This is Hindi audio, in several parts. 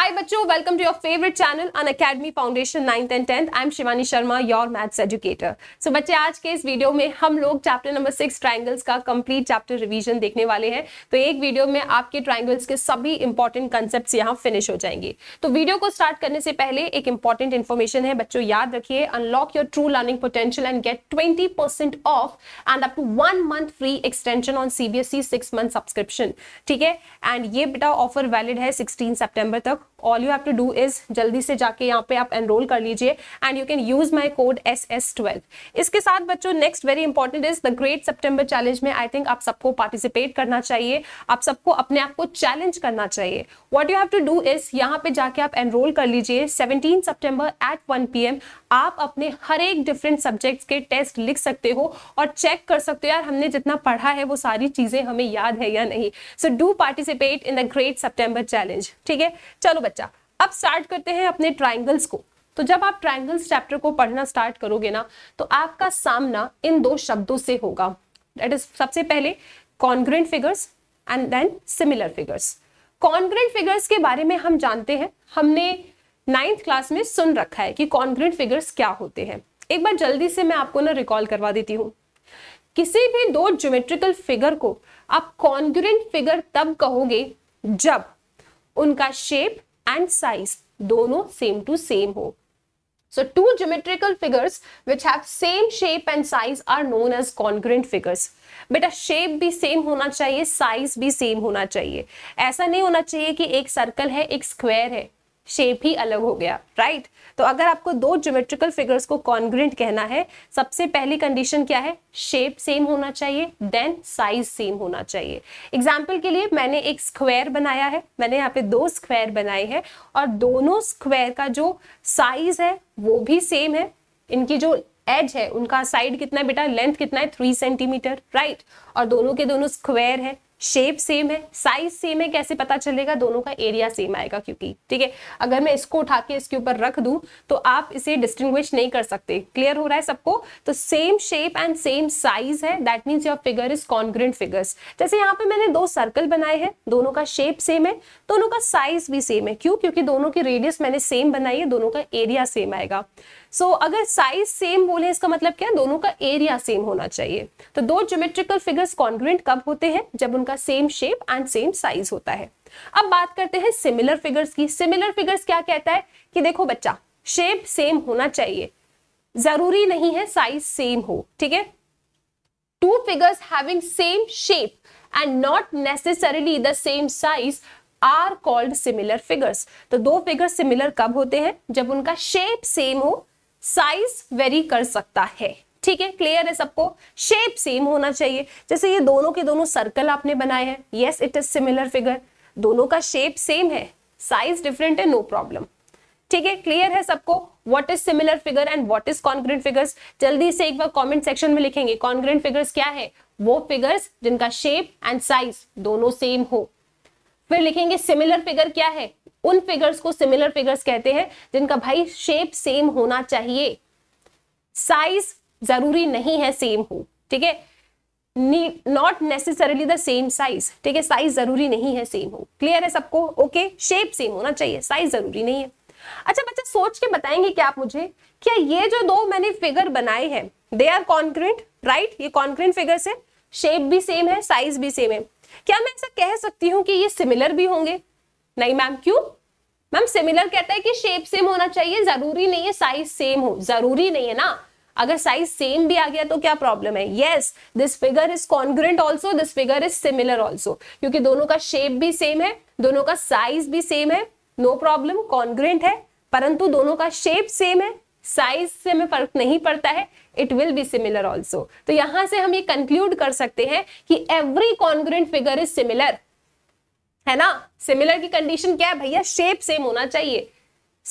Hi बच्चों, टू to your favorite channel An Academy Foundation 9th and 10th. I'm Shivani Sharma, your maths educator. So बच्चे आज के इस वीडियो में हम लोग चैप्टर नंबर सिक्स ट्राइंगल्स का कंप्लीट चैप्टर रिवीजन देखने वाले हैं तो एक वीडियो में आपके ट्राइंगल्स के सभी इंपॉर्टेंट कंसेप्ट यहाँ फिनिश हो जाएंगे तो वीडियो को स्टार्ट करने से पहले एक इंपॉर्टेंट इन्फॉर्मेशन है बच्चों याद रखिए unlock your true learning potential and get twenty off and up to one month free extension on C six month subscription ठीक है एंड ये बेटा ऑफर वैलिड है सिक्सटीन सेप्टेम्बर तक all you have to do is जल्दी से जाके यहाँ पे आप एनरोल कर लीजिए and you can use my code S S twelve इसके साथ बच्चों next very important is the great September challenge में आई थिंक आप सबको पार्टिसिपेट करना चाहिए आप सबको अपने आप को चैलेंज करना चाहिए what you have to do is यहाँ पे जाके आप एनरोल कर लीजिए seventeen September at one P M आप अपने हर एक डिफरेंट सब्जेक्ट्स के टेस्ट लिख सकते हो और चेक कर सकते हो यार हमने जितना पढ़ा है वो सारी चीजें हमें याद है या नहीं so do participate in the great September challenge ठीक है चलो बच्चा अब स्टार्ट करते हैं अपने ट्राइंगल्स को तो जब आप ट्राइंगल्स चैप्टर को पढ़ना स्टार्ट करोगे ना तो आपका सामना इन दो शब्दों से होगा डेट इज सबसे पहले congruent figures and then similar figures congruent figures के बारे में हम जानते हैं हमने नाइन्थ क्लास में सुन रखा है कि कॉन्ग्रेंट फिगर्स क्या होते हैं एक बार जल्दी से मैं आपको ना रिकॉल करवा देती हूँ किसी भी दो ज्योमेट्रिकल फिगर को आप कॉन्ग्रेंट फिगर तब कहोगे जब उनका शेप एंड साइज दोनों सेम टू सेम हो so two geometrical figures which have same shape and size are known as congruent figures बेटा शेप भी सेम होना चाहिए साइज भी सेम होना चाहिए ऐसा नहीं होना चाहिए कि एक सर्कल है एक स्क्वायर है शेप ही अलग हो गया राइट right? तो अगर आपको दो ज्योमेट्रिकल फिगर्स को कॉन्ग्रेंट कहना है सबसे पहली कंडीशन क्या है शेप सेम होना चाहिए देन साइज सेम होना चाहिए एग्जाम्पल के लिए मैंने एक स्क्वायर बनाया है मैंने यहाँ पे दो स्क्वायर बनाए हैं और दोनों स्क्वायर का जो साइज है वो भी सेम है इनकी जो एज है उनका साइड कितना है बेटा लेंथ कितना है थ्री सेंटीमीटर राइट और दोनों के दोनों स्क्वायर है शेप सेम है साइज सेम है कैसे पता चलेगा दोनों का एरिया सेम आएगा क्योंकि ठीक है अगर मैं इसको उठा के इसके ऊपर रख दूं तो आप इसे डिस्टिंग्विश नहीं कर सकते क्लियर हो रहा है सबको तो same shape and same size है that means your figure is congruent figures जैसे यहाँ पे मैंने दो सर्कल बनाए हैं दोनों का शेप सेम है दोनों का साइज भी सेम है क्यों क्योंकि दोनों की रेडियस मैंने सेम बनाई है दोनों का एरिया सेम आएगा सो so, अगर साइज सेम बोले इसका मतलब क्या है दोनों का एरिया सेम होना चाहिए तो दो ज्योमेट्रिकल फिगर्स कॉन्ग्रुएंट कब होते हैं जब उनका same shape and same size होता है अब बात करते हैं सिमिलर फिगर्स की सिमिलर फिगर्स क्या कहता है कि देखो बच्चा शेप सेम होना चाहिए जरूरी नहीं है साइज सेम हो ठीक है two figures having same shape and not necessarily the same size are called similar figures तो दो फिगर्स सिमिलर कब होते हैं जब उनका शेप सेम हो साइज वेरी कर सकता है ठीक है क्लियर है सबको शेप सेम होना चाहिए जैसे ये दोनों के दोनों सर्कल आपने बनाए हैं yes it is similar figure दोनों का शेप सेम है साइज डिफरेंट है नो प्रॉब्लम ठीक है क्लियर है सबको what is similar figure and what is congruent figures जल्दी से एक बार कमेंट सेक्शन में लिखेंगे कॉन्ग्रेंट फिगर्स क्या है वो फिगर्स जिनका शेप एंड साइज दोनों सेम हो फिर लिखेंगे सिमिलर फिगर क्या है उन फिगर्स को सिमिलर फिगर्स कहते हैं जिनका भाई शेप सेम होना चाहिए साइज जरूरी नहीं है सेम हो ठीक है not necessarily the same size ठीक है साइज जरूरी नहीं है सेम हो क्लियर है सबको ओके शेप सेम होना चाहिए साइज जरूरी नहीं है अच्छा बच्चा सोच के बताएंगे क्या आप मुझे क्या ये जो दो मैंने फिगर बनाए हैं दे आर कॉन्क्रीट राइट ये कॉन्क्रीट फिगर्स है शेप भी सेम है साइज भी सेम है क्या मैं ऐसा कह सकती हूँ कि ये सिमिलर भी होंगे नहीं मैम क्यों मैम सिमिलर कहता है कि शेप सेम होना चाहिए जरूरी नहीं है साइज सेम हो जरूरी नहीं है ना अगर साइज सेम भी आ गया तो क्या प्रॉब्लम है yes this figure is congruent also this figure is similar also क्योंकि दोनों का शेप भी सेम है दोनों का साइज भी सेम है नो प्रॉब्लम कॉन्ग्रेंट है परंतु दोनों का शेप सेम है साइज से हमें फर्क नहीं पड़ता है it will be similar also तो यहां से हम ये कंक्लूड कर सकते हैं कि every congruent figure is similar है ना सिमिलर की कंडीशन क्या है भैया शेप सेम होना चाहिए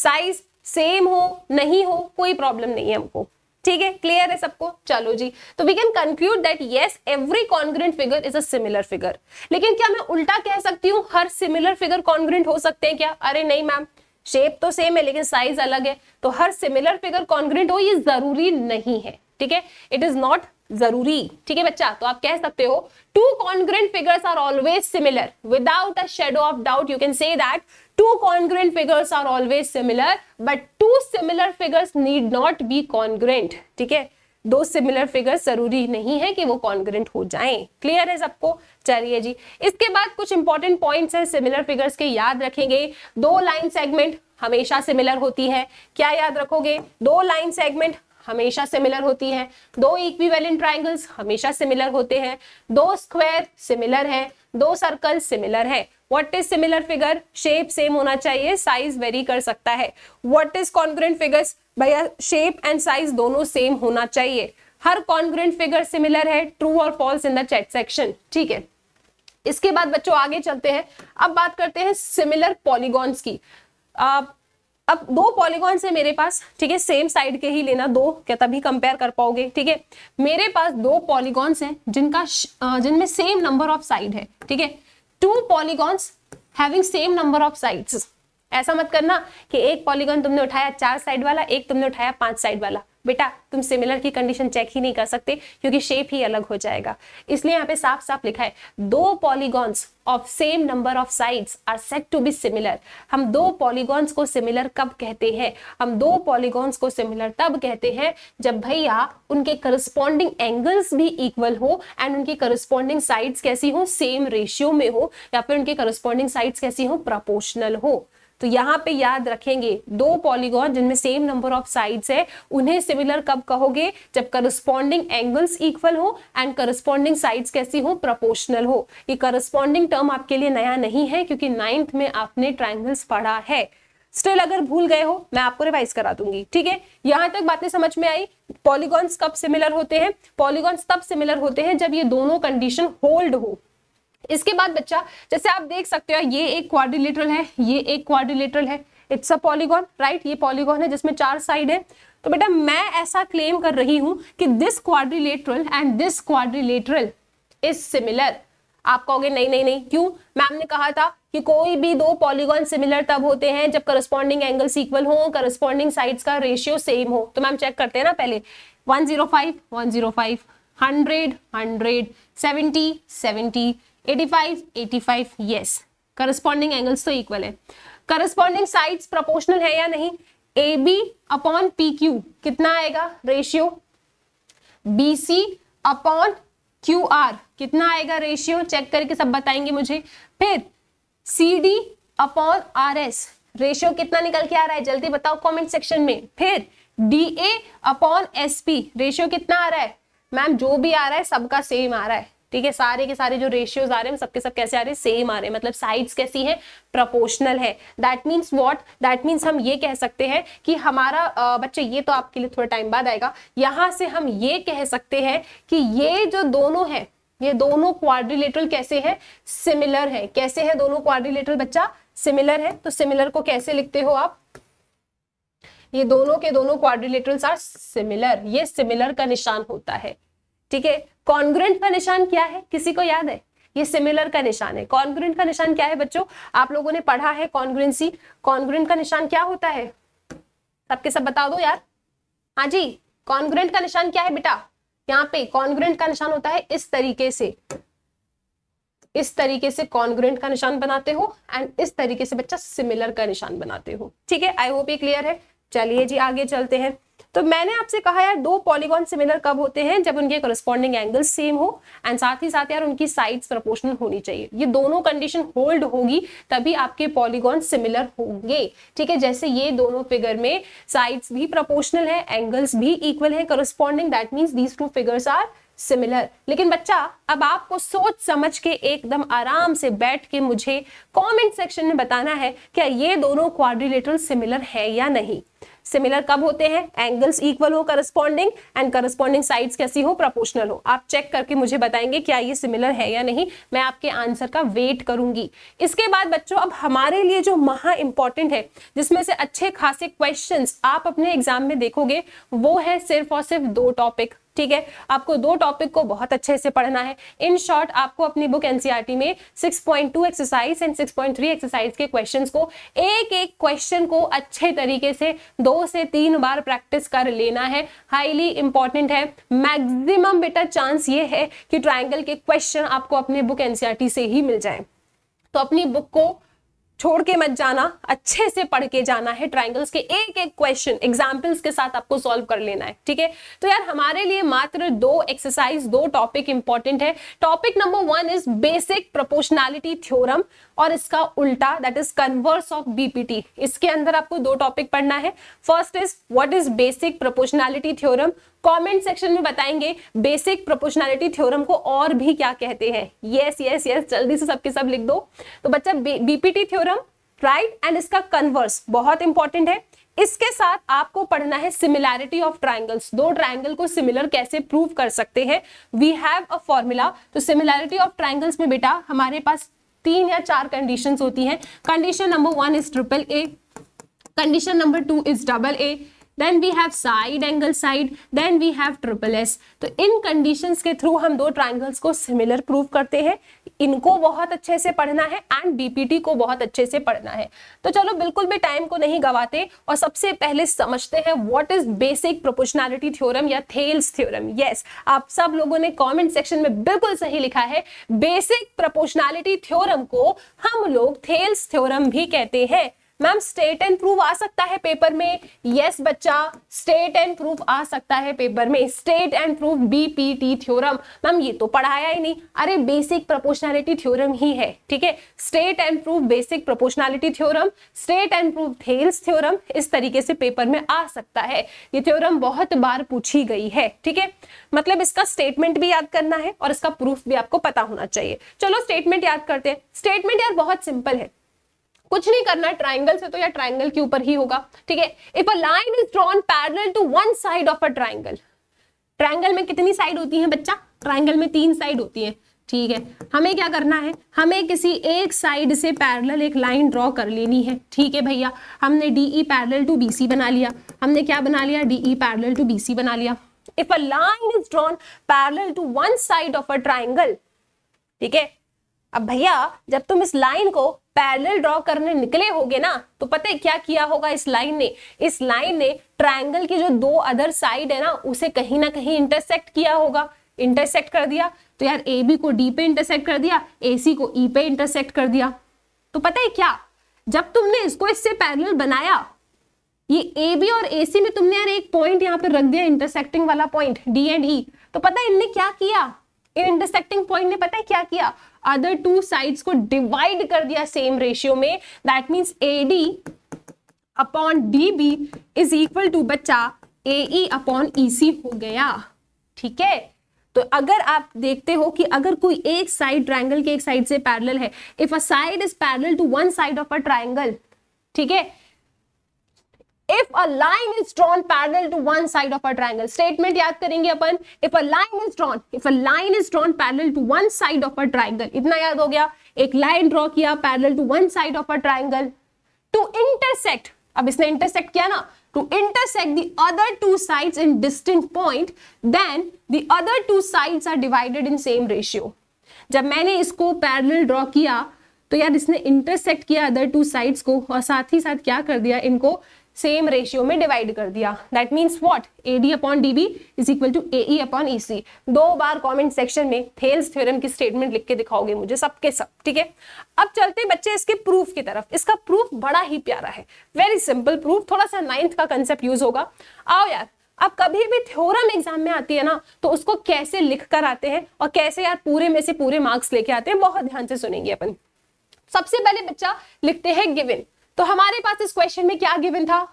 साइज सेम हो नहीं हो कोई प्रॉब्लम नहीं है हमको ठीक है क्लियर है सबको चलो जी तो we can conclude that yes every congruent figure is a similar figure लेकिन क्या मैं उल्टा कह सकती हूँ हर सिमिलर फिगर कॉन्ग्रेंट हो सकते हैं क्या अरे नहीं मैम शेप तो सेम है लेकिन साइज अलग है तो हर सिमिलर फिगर कॉन्ग्रेंट हो ये जरूरी नहीं है ठीक है इट इज नॉट जरूरी ठीक है बच्चा तो आप कह सकते हो two congruent figures are always similar without a shadow of doubt you can say that two congruent figures are always similar but two similar figures need not be congruent ठीक है दो सिमिलर फिगर्स जरूरी नहीं है कि वो कॉन्ग्रेंट हो जाएं क्लियर है सबको चलिए जी इसके बाद कुछ इंपॉर्टेंट पॉइंट्स हैं सिमिलर फिगर्स के याद रखेंगे दो लाइन सेगमेंट हमेशा सिमिलर होती है क्या याद रखोगे दो लाइन सेगमेंट हमेशा सिमिलर होती है दो इक्वी वैलेंट हमेशा सिमिलर होते हैं दो स्क्वायर सिमिलर हैं दो सर्कल सिमिलर है what is similar figure shape same होना चाहिए साइज वेरी कर सकता है व्हाट इज कॉन्ग्रेंट फिगर्स भैया शेप एंड साइज दोनों सेम होना चाहिए हर कॉन्ग्रेंट फिगर सिमिलर है ट्रू और false in the chat section ठीक है इसके बाद बच्चों आगे चलते हैं अब बात करते हैं सिमिलर पॉलीगॉन्स की आप अब दो पॉलीगॉन है मेरे पास ठीक है सेम साइड के ही लेना दो क्या तभी कंपेयर कर पाओगे ठीक है मेरे पास दो पॉलीगॉन्स हैं जिनका जिनमें सेम नंबर ऑफ साइड है ठीक है two polygons having same number of sides ऐसा मत करना कि एक पॉलीगॉन तुमने उठाया चार साइड वाला एक तुमने उठाया पांच साइड वाला बेटा तुम सिमिलर की कंडीशन चेक ही नहीं कर सकते क्योंकि शेप ही अलग हो जाएगा इसलिए यहाँ पे साफ साफ लिखा है दो polygons of same number of sides are set to be similar हम दो पॉलीगॉन्स को सिमिलर कब कहते हैं हम दो पॉलीगॉन्स को सिमिलर तब कहते हैं जब भैया उनके करस्पॉन्डिंग एंगल्स भी इक्वल हो एंड उनके करस्पॉन्डिंग साइड्स कैसी हो सेम रेशियो में हो या फिर उनके करस्पॉन्डिंग साइड्स कैसी हो प्रपोर्शनल हो तो यहाँ पे याद रखेंगे दो पॉलीगॉन जिनमें सेम नंबर ऑफ साइड्स है उन्हें सिमिलर कब कहोगे जब करस्पॉन्डिंग एंगल्स इक्वल हो एंड करस्पॉन्डिंग साइड्स कैसी हो प्रोपोर्शनल हो ये करस्पॉन्डिंग टर्म आपके लिए नया नहीं है क्योंकि नाइन्थ में आपने ट्राइंगल्स पढ़ा है स्टिल अगर भूल गए हो मैं आपको रिवाइज करा दूंगी ठीक है यहां तक बातें समझ में आई पॉलीगॉन्स कब सिमिलर होते हैं पॉलीगॉन्स तब सिमिलर होते हैं जब ये दोनों कंडीशन होल्ड हो इसके बाद बच्चा जैसे आप देख सकते हो ये एक क्वारिलेटरल है ये एक क्वारिलेटरल है इट्स अ पॉलीगॉन राइट ये पॉलीगॉन है जिसमें चार साइड है तो बेटा मैं ऐसा क्लेम कर रही हूं कि this quadrilateral and this quadrilateral is similar आप कहोगे नहीं नहीं नहीं क्यों मैम ने कहा था कि कोई भी दो पॉलीगॉन सिमिलर तब होते हैं जब करस्पॉन्डिंग एंगल्स इक्वल हो करस्पॉन्डिंग साइड्स का रेशियो सेम हो तो मैम चेक करते हैं ना पहले 105 105 100 100 70 70 85 85 यस करस्पॉन्डिंग एंगल्स तो इक्वल है करस्पॉन्डिंग साइड प्रोपोर्शनल है या नहीं A B upon P Q कितना आएगा ratio B C upon Q R कितना आएगा रेशियो चेक करके सब बताएंगे मुझे फिर C D upon R S ratio कितना निकल के आ रहा है जल्दी बताओ कमेंट सेक्शन में फिर D A upon S P ratio कितना आ रहा है मैम जो भी आ रहा है सबका सेम आ रहा है ठीक है सारे के सारे जो रेशियोज आ रहे हैं सबके सब कैसे आ रहे हैं सेम आ रहे हैं मतलब साइड्स कैसी है प्रोपोर्शनल है that means what that means हम ये कह सकते हैं कि हमारा बच्चे ये तो आपके लिए थोड़ा टाइम बाद आएगा यहां से हम ये कह सकते हैं कि ये जो दोनों है ये दोनों क्वाड्रिलेटरल कैसे है सिमिलर है कैसे है दोनों क्वाड्रिलेटरल बच्चा सिमिलर है तो सिमिलर को कैसे लिखते हो आप ये दोनों के दोनों क्वाड्रिलेटरल्स आर सिमिलर ये सिमिलर का निशान होता है ठीक है कॉन्ग्रेंट का निशान क्या है किसी को याद है ये सिमिलर का निशान है कॉन्ग्रेंट का निशान क्या है बच्चों आप लोगों ने पढ़ा है कॉन्ग्रेंसी कॉन्ग्रेंट का निशान क्या होता है सबके सब बता दो यार हाँ जी कॉन्ग्रेंट का निशान क्या है बेटा यहाँ पे कॉन्ग्रेंट का निशान होता है इस तरीके से इस तरीके से कॉन्ग्रेंट का निशान बनाते हो एंड इस तरीके से बच्चा सिमिलर का निशान बनाते हो ठीक है आई होप ये क्लियर है चलिए जी आगे चलते हैं तो मैंने आपसे कहा यार दो पॉलीगॉन सिमिलर कब होते हैं जब उनके करस्पॉन्डिंग एंगल सेम हो एंड साथ ही साथ यार उनकी साइड प्रपोर्शनल होनी चाहिए ये दोनों कंडीशन होल्ड होगी तभी आपके पॉलीगॉन सिमिलर होंगे ठीक है जैसे ये दोनों फिगर में साइड्स भी प्रपोर्शनल है एंगल्स भी इक्वल है corresponding that means these two figures are similar लेकिन बच्चा अब आपको सोच समझ के एकदम आराम से बैठ के मुझे कमेंट सेक्शन में बताना है क्या ये दोनों क्वाड्रिलेटरल सिमिलर है या नहीं सिमिलर कब होते हैं एंगल्स इक्वल हो करस्पॉन्डिंग एंड करस्पॉन्डिंग साइड्स कैसी हो प्रोपोर्शनल हो आप चेक करके मुझे बताएंगे क्या ये सिमिलर है या नहीं मैं आपके आंसर का वेट करूंगी इसके बाद बच्चों अब हमारे लिए जो महा इंपॉर्टेंट है जिसमें से अच्छे खासे क्वेश्चन आप अपने एग्जाम में देखोगे वो है सिर्फ और सिर्फ दो टॉपिक ठीक है आपको दो टॉपिक को बहुत अच्छे से पढ़ना है इन शॉर्ट आपको अपनी बुक एनसीईआरटी e में 6.2 एक्सरसाइज एंड 6.3 एक्सरसाइज के क्वेश्चन को एक एक क्वेश्चन को अच्छे तरीके से दो से तीन बार प्रैक्टिस कर लेना है हाईली इंपॉर्टेंट है मैक्सिमम बेटा चांस ये है कि ट्राइंगल के क्वेश्चन आपको अपने बुक एनसीआरटी e से ही मिल जाए तो अपनी बुक को छोड़ के मत जाना अच्छे से पढ़ के जाना है ट्राइंगल्स के एक एक क्वेश्चन एग्जाम्पल्स के साथ आपको सॉल्व कर लेना है ठीक है तो यार हमारे लिए मात्र दो एक्सरसाइज दो टॉपिक इंपॉर्टेंट है topic number one is basic proportionality theorem और इसका उल्टा that is converse of BPT इसके अंदर आपको दो टॉपिक पढ़ना है first is what is basic proportionality theorem comment section में बताएंगे बेसिक प्रोपोर्शनैलिटी थ्योरम को और भी क्या कहते हैं यस यस यस जल्दी से सबके सब लिख दो तो बच्चा बीपीटी थ्योरम राइट एंड इसका कन्वर्स बहुत इंपॉर्टेंट है इसके साथ आपको पढ़ना है सिमिलैरिटी ऑफ ट्राइंगल्स दो ट्राइंगल को सिमिलर कैसे प्रूव कर सकते हैं वी हैव अ फॉर्मूला तो सिमिलैरिटी ऑफ ट्राइंगल्स में बेटा हमारे पास तीन या चार कंडीशन होती हैं condition number one is triple A condition number two is double A then we have side angle side then we have triple S तो इन कंडीशन के थ्रू हम दो ट्राइंगल्स को सिमिलर प्रूव करते हैं इनको बहुत अच्छे से पढ़ना है एंड बीपीटी को बहुत अच्छे से पढ़ना है तो चलो बिल्कुल भी टाइम को नहीं गवाते और सबसे पहले समझते हैं what is basic proportionality theorem या थेल्स थ्योरम यस आप सब लोगों ने कमेंट सेक्शन में बिल्कुल सही लिखा है बेसिक प्रोपोर्शनैलिटी थ्योरम को हम लोग थेल्स थ्योरम भी कहते हैं मैम स्टेट एंड प्रूफ आ सकता है पेपर में यस बच्चा स्टेट एंड प्रूफ आ सकता है पेपर में state and proof BPT theorem ma'am ये तो पढ़ाया ही नहीं अरे बेसिक प्रोपोर्शनैलिटी थ्योरम ही है ठीक है state and proof basic proportionality theorem state and proof Thales theorem इस तरीके से पेपर में आ सकता है ये थ्योरम बहुत बार पूछी गई है ठीक है मतलब इसका स्टेटमेंट भी याद करना है और इसका प्रूफ भी आपको पता होना चाहिए चलो स्टेटमेंट याद करते हैं स्टेटमेंट यार बहुत सिंपल है कुछ नहीं करना ट्राइंगल से तो या ट्राइंगल के ऊपर ही होगा ठीक है if a line is drawn parallel to one side of a triangle triangle में कितनी साइड होती है बच्चा ट्राइंगल में तीन साइड होती है ठीक है हमें क्या करना है हमें किसी एक साइड से पैरेलल एक लाइन ड्रॉ कर लेनी है ठीक है भैया हमने D E parallel to B C बना लिया हमने क्या बना लिया D E parallel to B C बना लिया if a line is drawn parallel to one side of a triangle ठीक है अब भैया जब तुम इस लाइन को पैरेलल ड्रॉ करने निकले होगे ना तो पता है क्या किया होगा इस लाइन ने इस लाइन ने ट्रायंगल की जो दो अदर साइड है ना उसे कहीं ना कहीं इंटरसेक्ट किया होगा इंटरसेक्ट कर दिया तो यार ए बी को डी पे इंटरसेक्ट कर दिया ए सी को ई e पे इंटरसेक्ट कर दिया तो पता है क्या जब तुमने इसको इससे पैरेलल बनाया ये ए बी और ए सी में तुमने यार एक पॉइंट यहाँ पर रख दिया इंटरसेक्टिंग वाला पॉइंट डी एंड ई तो पता है इनने क्या किया इंटरसेक्टिंग पॉइंट ने पता है क्या किया अदर टू साइड्स को डिवाइड कर दिया सेम रेशियो में that means A D upon D B is equal to बच्चा ए ई अपॉन ई सी हो गया ठीक है तो अगर आप देखते हो कि अगर कोई एक साइड ट्राइंगल के एक साइड से पैरेलल है if a side is parallel to one side of a triangle ठीक है if a line is drawn parallel to one side of a triangle statement याद करेंगे अपन if a line is drawn if a line is drawn parallel to one side of a triangle इतना याद हो गया एक लाइन ड्रॉ किया parallel to one side of a triangle to intersect अब इसने इंटरसेक्ट किया ना to intersect the other two sides in distant point then the other two sides are divided in same ratio जब मैंने इसको पैरेलल ड्रॉ किया तो यार इसने इंटरसेक्ट किया अदर टू साइड्स को और साथ ही साथ क्या कर दिया इनको सेम रेशियो में डिवाइड कर दिया that means what A D upon D B is equal to A E upon E C दो बार कॉमेंट सेक्शन में थेल्स थ्योरम की स्टेटमेंट लिख के दिखाओगे मुझे सबके सब ठीक है अब चलते बच्चे इसके प्रूफ की तरफ इसका प्रूफ बड़ा ही प्यारा है वेरी सिंपल प्रूफ थोड़ा सा नाइन्थ का कंसेप्ट यूज होगा आओ यार अब कभी भी थ्योरम एग्जाम में आती है ना तो उसको कैसे लिख कर आते हैं और कैसे यार पूरे में से पूरे मार्क्स लेके आते हैं बहुत ध्यान से सुनेंगे अपन सबसे पहले बच्चा लिखते हैं गिवन तो हमारे पास इस क्वेश्चन में क्या गिवन था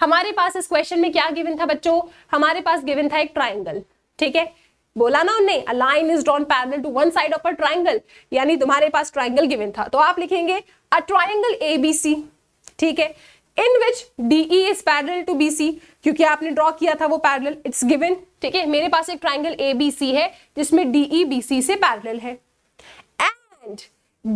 हमारे पास इस क्वेश्चन में क्या गिवन था बच्चों हमारे पास गिवन था एक ट्राइंगल ठीक है बोला ना उनने a line is drawn parallel to one side of a triangle यानी तुम्हारे पास ट्राइंगल गिवन था तो आप लिखेंगे अ ट्राइंगल एबीसी ठीक है in which E is parallel to C क्योंकि आपने ड्रॉ किया था वो पैरेलल इट्स गिवन ठीक है मेरे पास एक ट्राइंगल ए बी सी है जिसमें डीई सी e से पैरेलल है एंड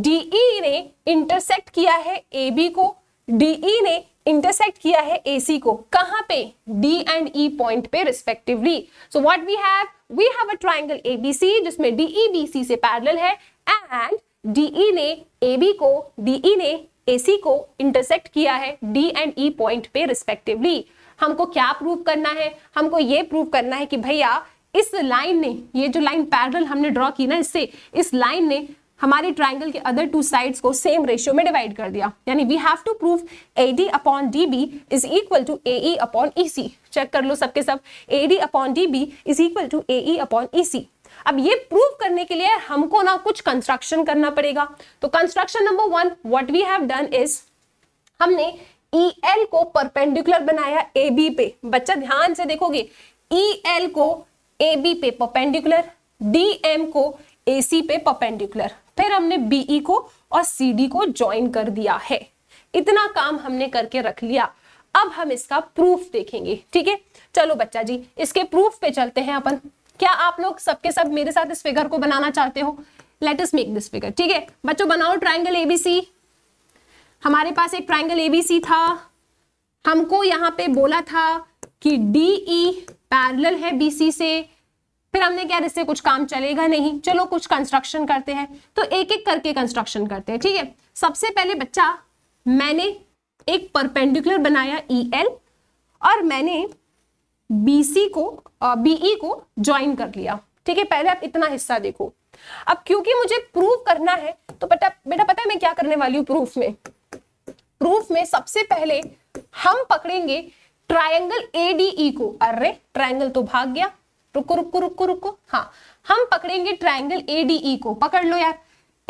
डीई e ने इंटरसेक्ट किया है ए बी को डीई e ने इंटरसेक्ट किया है एसी को कहां पे डी एंड ई पॉइंट पे respectively so what we have we have a triangle A B C जिसमें डीई बीसी e, से पैरेलल है एंड डीई e ने एबी को डीई ने एसी को इंटरसेक्ट किया है डी एंड ई पॉइंट पे रिस्पेक्टिवली हमको क्या प्रूव करना है हमको ये प्रूव करना है कि भैया इस लाइन ने ये जो लाइन पैरेलल हमने ड्रॉ की ना इससे इस लाइन ने हमारे ट्राइंगल के अदर टू साइड्स को सेम रेशियो में डिवाइड कर दिया यानी we have to prove A D upon D B is equal to A E upon E C check कर लो सबके सब A D upon D B is equal to A E upon E C अब ये प्रूव करने के लिए हमको ना कुछ कंस्ट्रक्शन करना पड़ेगा तो construction number one what we have done is हमने ई e एल को परपेंडिकुलर बनाया ए बी पे बच्चा ध्यान से देखोगे ई e एल को ए बी पे परपेंडिकुलर डी एम को ए सी पे परपेंडिकुलर फिर हमने बीई e को और सीडी को ज्वाइन कर दिया है इतना काम हमने करके रख लिया अब हम इसका प्रूफ देखेंगे ठीक है चलो बच्चा जी इसके प्रूफ पे चलते हैं अपन क्या आप लोग सबके सब मेरे साथ इस फिगर को बनाना चाहते हो let us make this figure ठीक है बच्चों बनाओ ट्राइंगल एबीसी हमारे पास एक ट्राइंगल एबीसी था हमको यहां पे बोला था कि डी ई पैरेलल है बीसी से फिर हमने क्या इससे कुछ काम चलेगा नहीं चलो कुछ कंस्ट्रक्शन करते हैं तो एक एक करके कंस्ट्रक्शन करते हैं ठीक है सबसे पहले बच्चा मैंने एक परपेंडिकुलर बनाया ई e एल और मैंने बी सी को बीई e को ज्वाइन कर लिया ठीक है पहले आप इतना हिस्सा देखो अब क्योंकि मुझे प्रूफ करना है तो बेटा बेटा पता है मैं क्या करने वाली हूँ प्रूफ में प्रूफ में सबसे पहले हम पकड़ेंगे ट्रायंगल ई e को अरे ट्रायंगल तो भाग गया रुको रुको रुको रुको हाँ हम पकड़ेंगे ट्राइंगल एडीई e को पकड़ लो यार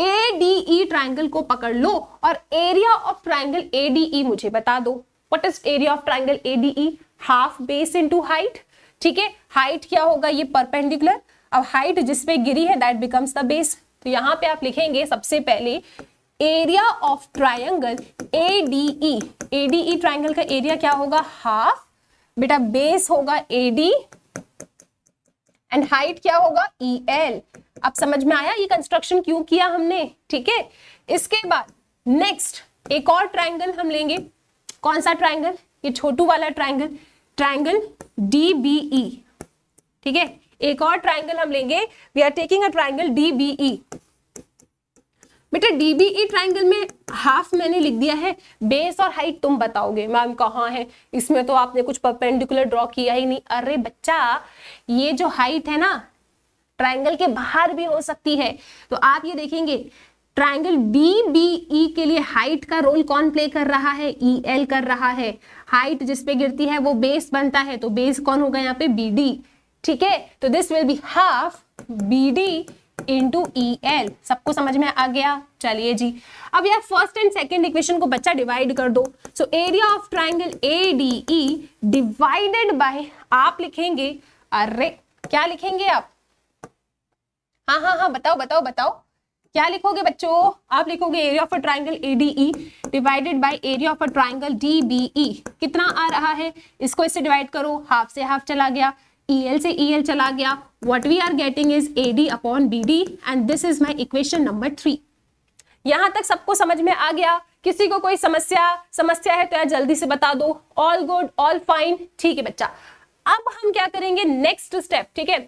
ए डी ई ट्राइंगल को पकड़ लो और एरिया ऑफ ट्राइंगल एडीई मुझे बता दो what is area of triangle ADE half base into height ठीक है हाइट क्या होगा ये परपेंडिकुलर अब हाइट जिसपे गिरी है दैट बिकम्स द बेस तो यहां पे आप लिखेंगे सबसे पहले area of triangle ADE ADE triangle का एरिया क्या होगा हाफ बेटा बेस होगा एडी एंड हाइट क्या होगा ई e एल अब समझ में आया ये कंस्ट्रक्शन क्यों किया हमने ठीक है इसके बाद नेक्स्ट एक और ट्राइंगल हम लेंगे कौन सा ट्राइंगल ये छोटू वाला triangle triangle D B E ठीक है एक और ट्राइंगल हम लेंगे we are taking a triangle D B E बेटा डीबीई ट्राइंगल e में हाफ मैंने लिख दिया है बेस और हाइट तुम बताओगे मैम कहाँ है इसमें तो आपने कुछ परपेंडिकुलर ड्रॉ किया ही नहीं अरे बच्चा ये जो हाइट है ना ट्राइंगल के बाहर भी हो सकती है तो आप ये देखेंगे ट्राइंगल बी बी ई के लिए हाइट का रोल कौन प्ले कर रहा है ई e, एल कर रहा है हाइट जिसपे गिरती है वो बेस बनता है तो बेस कौन होगा यहाँ पे बी डी ठीक है तो this will be half B D into E L सबको समझ में आ गया चलिए जी अब यार फर्स्ट एंड सेकेंड इक्वेशन को बच्चा डिवाइड कर दो so area of triangle A D E divided by आप लिखेंगे अरे क्या लिखेंगे आप हाँ हाँ हाँ बताओ बताओ बताओ क्या लिखोगे बच्चों आप लिखोगे area of a triangle A D E divided by area of a triangle D B E कितना आ रहा है इसको इससे डिवाइड करो हाफ से हाफ चला गया EL से EL चला गया what we are getting is A D upon B D and this is my equation number three यहां तक सबको समझ में आ गया किसी को कोई समस्या समस्या है तो यार जल्दी से बता दो ऑल गुड ऑल फाइन ठीक है बच्चा अब हम क्या करेंगे नेक्स्ट स्टेप ठीक है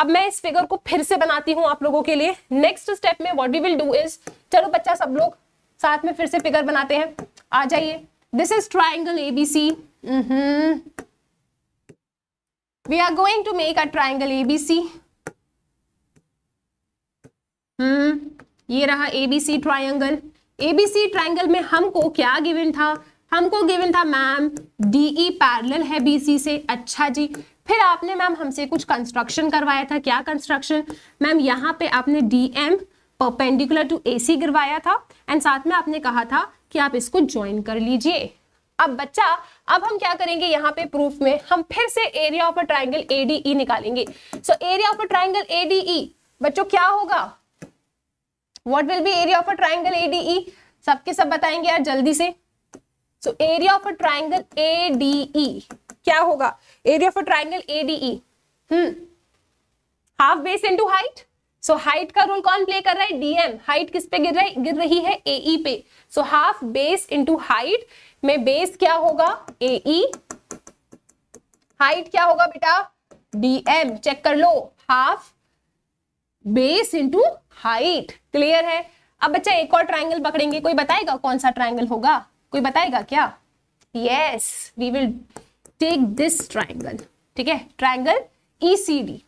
अब मैं इस फिगर को फिर से बनाती हूं आप लोगों के लिए नेक्स्ट स्टेप में what we will do is चलो बच्चा सब लोग साथ में फिर से फिगर बनाते हैं आ जाइए this is triangle ABC hmm we are going to make a triangle abc hmm ye raha abc triangle abc triangle में हमको क्या given था हमको गिवन था मैम डी ई पैरल है बीसी से अच्छा जी फिर आपने मैम हमसे कुछ कंस्ट्रक्शन करवाया था क्या कंस्ट्रक्शन मैम यहाँ पे आपने D M perpendicular to A C करवाया था एंड साथ में आपने कहा था कि आप इसको ज्वाइन कर लीजिए अब बच्चा अब हम क्या करेंगे यहाँ पे प्रूफ में हम फिर से area of a triangle ADE निकालेंगे so area of a triangle ADE बच्चों क्या होगा what will be area of a triangle ADE सबके सब बताएंगे यार जल्दी से so area of a triangle ADE क्या होगा area of a triangle ADE hmm half base into height so height का रोल कौन प्ले कर रहा है डीएम हाइट किस पे गिर रही गिर रही है एई e पे so half base into height में बेस क्या होगा ए हाइट e. क्या होगा बेटा डी एम चेक कर लो half base into height clear है अब बच्चा एक और ट्राइंगल पकड़ेंगे कोई बताएगा कौन सा ट्राइंगल होगा कोई बताएगा क्या yes we will take this triangle ठीक है triangle ECD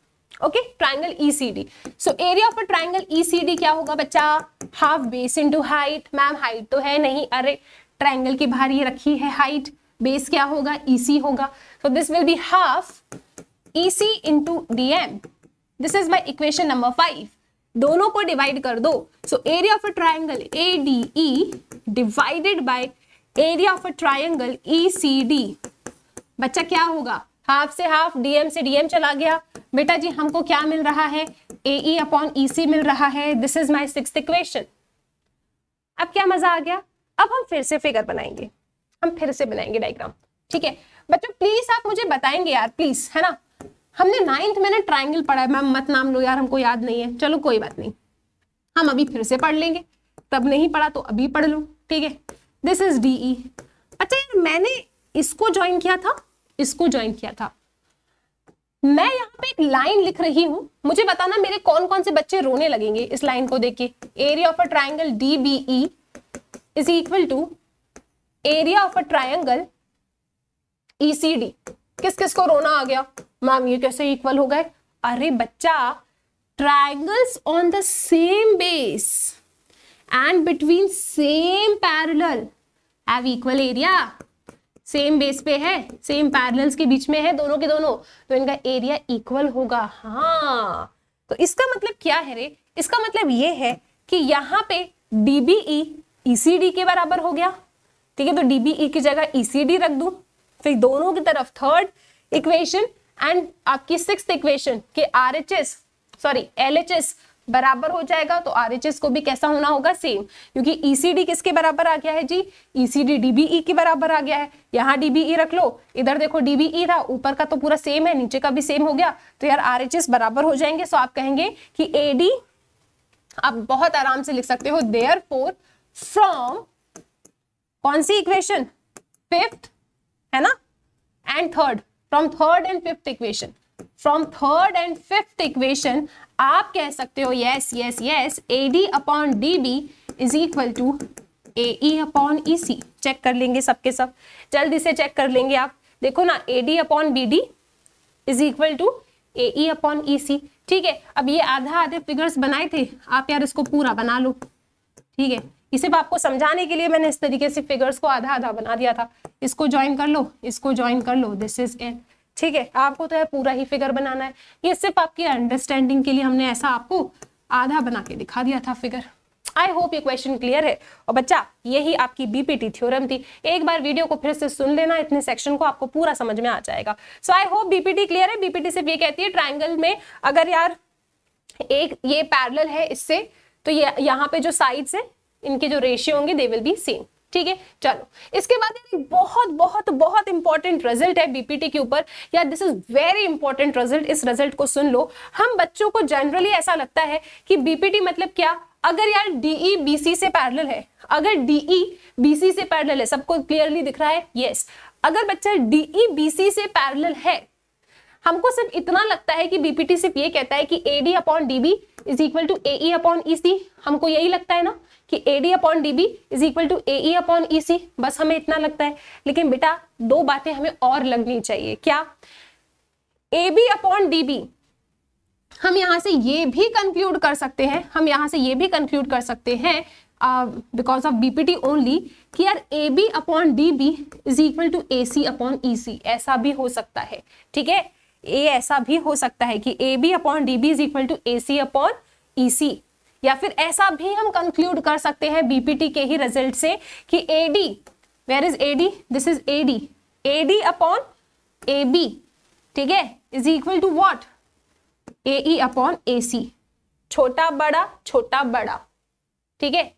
okay triangle ECD so area of a triangle ECD क्या होगा बच्चा half base into height ma'am height तो है नहीं अरे ट्राइंगल की बाहर ये रखी है हाइट बेस क्या होगा ईसी e होगा so this will be half EC into D M this is my equation number five दोनों को डिवाइड कर दो so area of a triangle A D E divided by area of a triangle E C D बच्चा क्या होगा हाफ से हाफ डीएम से डीएम चला गया बेटा जी हमको क्या मिल रहा है ए ई अपॉन ई सी मिल रहा है this is my six equation अब क्या मजा आ गया अब हम फिर से फिगर बनाएंगे हम फिर से बनाएंगे डायग्राम ठीक है बच्चों प्लीज आप मुझे बताएंगे यार प्लीज है ना हमने नाइन्थ में ना ट्राइंगल पढ़ा है मैम मत नाम लो यार हमको याद नहीं है चलो कोई बात नहीं हम अभी फिर से पढ़ लेंगे तब नहीं पढ़ा तो अभी पढ़ लो ठीक है दिस इज डी ई अच्छा यार मैंने इसको ज्वाइन किया था इसको ज्वाइन किया था मैं यहाँ पे एक लाइन लिख रही हूँ मुझे बताना मेरे कौन कौन से बच्चे रोने लगेंगे इस लाइन को देख के area of a triangle D B E is equal to area of a triangle ECD किस किस को रोना आ गया मैम ये कैसे इक्वल हो गए अरे बच्चा triangles on the same base and between same parallel have equal area same base पे है सेम पैरेलल्स के बीच में है दोनों के दोनों तो इनका एरिया इक्वल होगा हाँ तो इसका मतलब क्या है रे इसका मतलब ये है कि यहाँ पे D B E ECD e के बराबर हो गया ठीक है तो डीबीई e की जगह ईसीडी e रख दू फिर दोनों की तरफ थर्ड इक्वेशन एंड आपकी सिक्स इक्वेशन के R H S sorry L H S बराबर हो जाएगा तो आर एच एस को भी कैसा होना होगा सेम क्योंकि ईसीडी किसके बराबर आ गया है जी ईसीडी डीबीई के बराबर आ गया है यहाँ डीबीई रख लो इधर देखो डीबीई था ऊपर का तो पूरा सेम है नीचे का भी सेम हो गया तो यार आर एच एस बराबर हो जाएंगे सो आप कहेंगे कि ए डी आप बहुत आराम से लिख सकते हो देयर फोर फ्रॉम कौन सी इक्वेशन फिफ्थ है ना and third from third and fifth equation from third and fifth equation आप कह सकते हो yes yes yes A D upon D B is equal to A E upon E C check कर लेंगे सबके सब जल्दी से चेक कर लेंगे आप देखो ना A D upon B D is equal to A E upon E C ठीक है अब ये आधा आधे फिगर्स बनाए थे आप यार इसको पूरा बना लो ठीक है सिर्फ आपको समझाने के लिए मैंने इस तरीके से फिगर्स को आधा आधा बना दिया था इसको ज्वाइन कर लो इसको ज्वाइन कर लो दिस इज एन ठीक है आपको तो है पूरा ही फिगर बनाना है ये सिर्फ आपकी अंडरस्टैंडिंग के लिए हमने ऐसा आपको आधा बना के दिखा दिया था फिगर आई होप ये क्वेश्चन क्लियर है और बच्चा यही आपकी बीपीटी थ्योरम थी एक बार वीडियो को फिर से सुन लेना इतने सेक्शन को आपको पूरा समझ में आ जाएगा so I hope BPT clear है बीपीटी सिर्फ ये कहती है ट्राइंगल में अगर यार एक ये पैरल है इससे तो ये यहाँ पे जो साइड्स है इनके जो रेशियो होंगे दे विल बी सेम ठीक है चलो इसके बाद एक बहुत बहुत बहुत इंपॉर्टेंट रिजल्ट है बीपीटी के ऊपर या this is very important result इस रिजल्ट को सुन लो हम बच्चों को जनरली ऐसा लगता है कि बीपीटी मतलब क्या अगर यार डीई बीसी e, से पैरेलल है अगर डीई बीसी e, से पैरेलल है सबको क्लियरली दिख रहा है यस yes. अगर बच्चा डीई बीसी e, से पैरेलल है हमको सिर्फ इतना लगता है कि बीपीटी सिर्फ ये कहता है कि A D upon D B is equal to A upon E हमको यही लगता है ना कि A D upon D B is equal to A upon E बस हमें इतना लगता है लेकिन बेटा दो बातें हमें और लगनी चाहिए क्या A B upon D B हम यहां से ये भी कंक्लूड कर सकते हैं हम यहाँ से ये भी कंक्लूड कर सकते हैं बिकॉज ऑफ बीपीटी ओनली कि यार A B upon D B is equal to A C upon E C ऐसा भी हो सकता है ठीक है ए ऐसा भी हो सकता है कि A B upon D B is equal to A C upon E C या फिर ऐसा भी हम कंक्लूड कर सकते हैं बीपीटी के ही रिजल्ट से कि A D where is A D this is A D A D upon A B ठीक है is equal to what A E upon A C छोटा बड़ा छोटा बड़ा ठीक है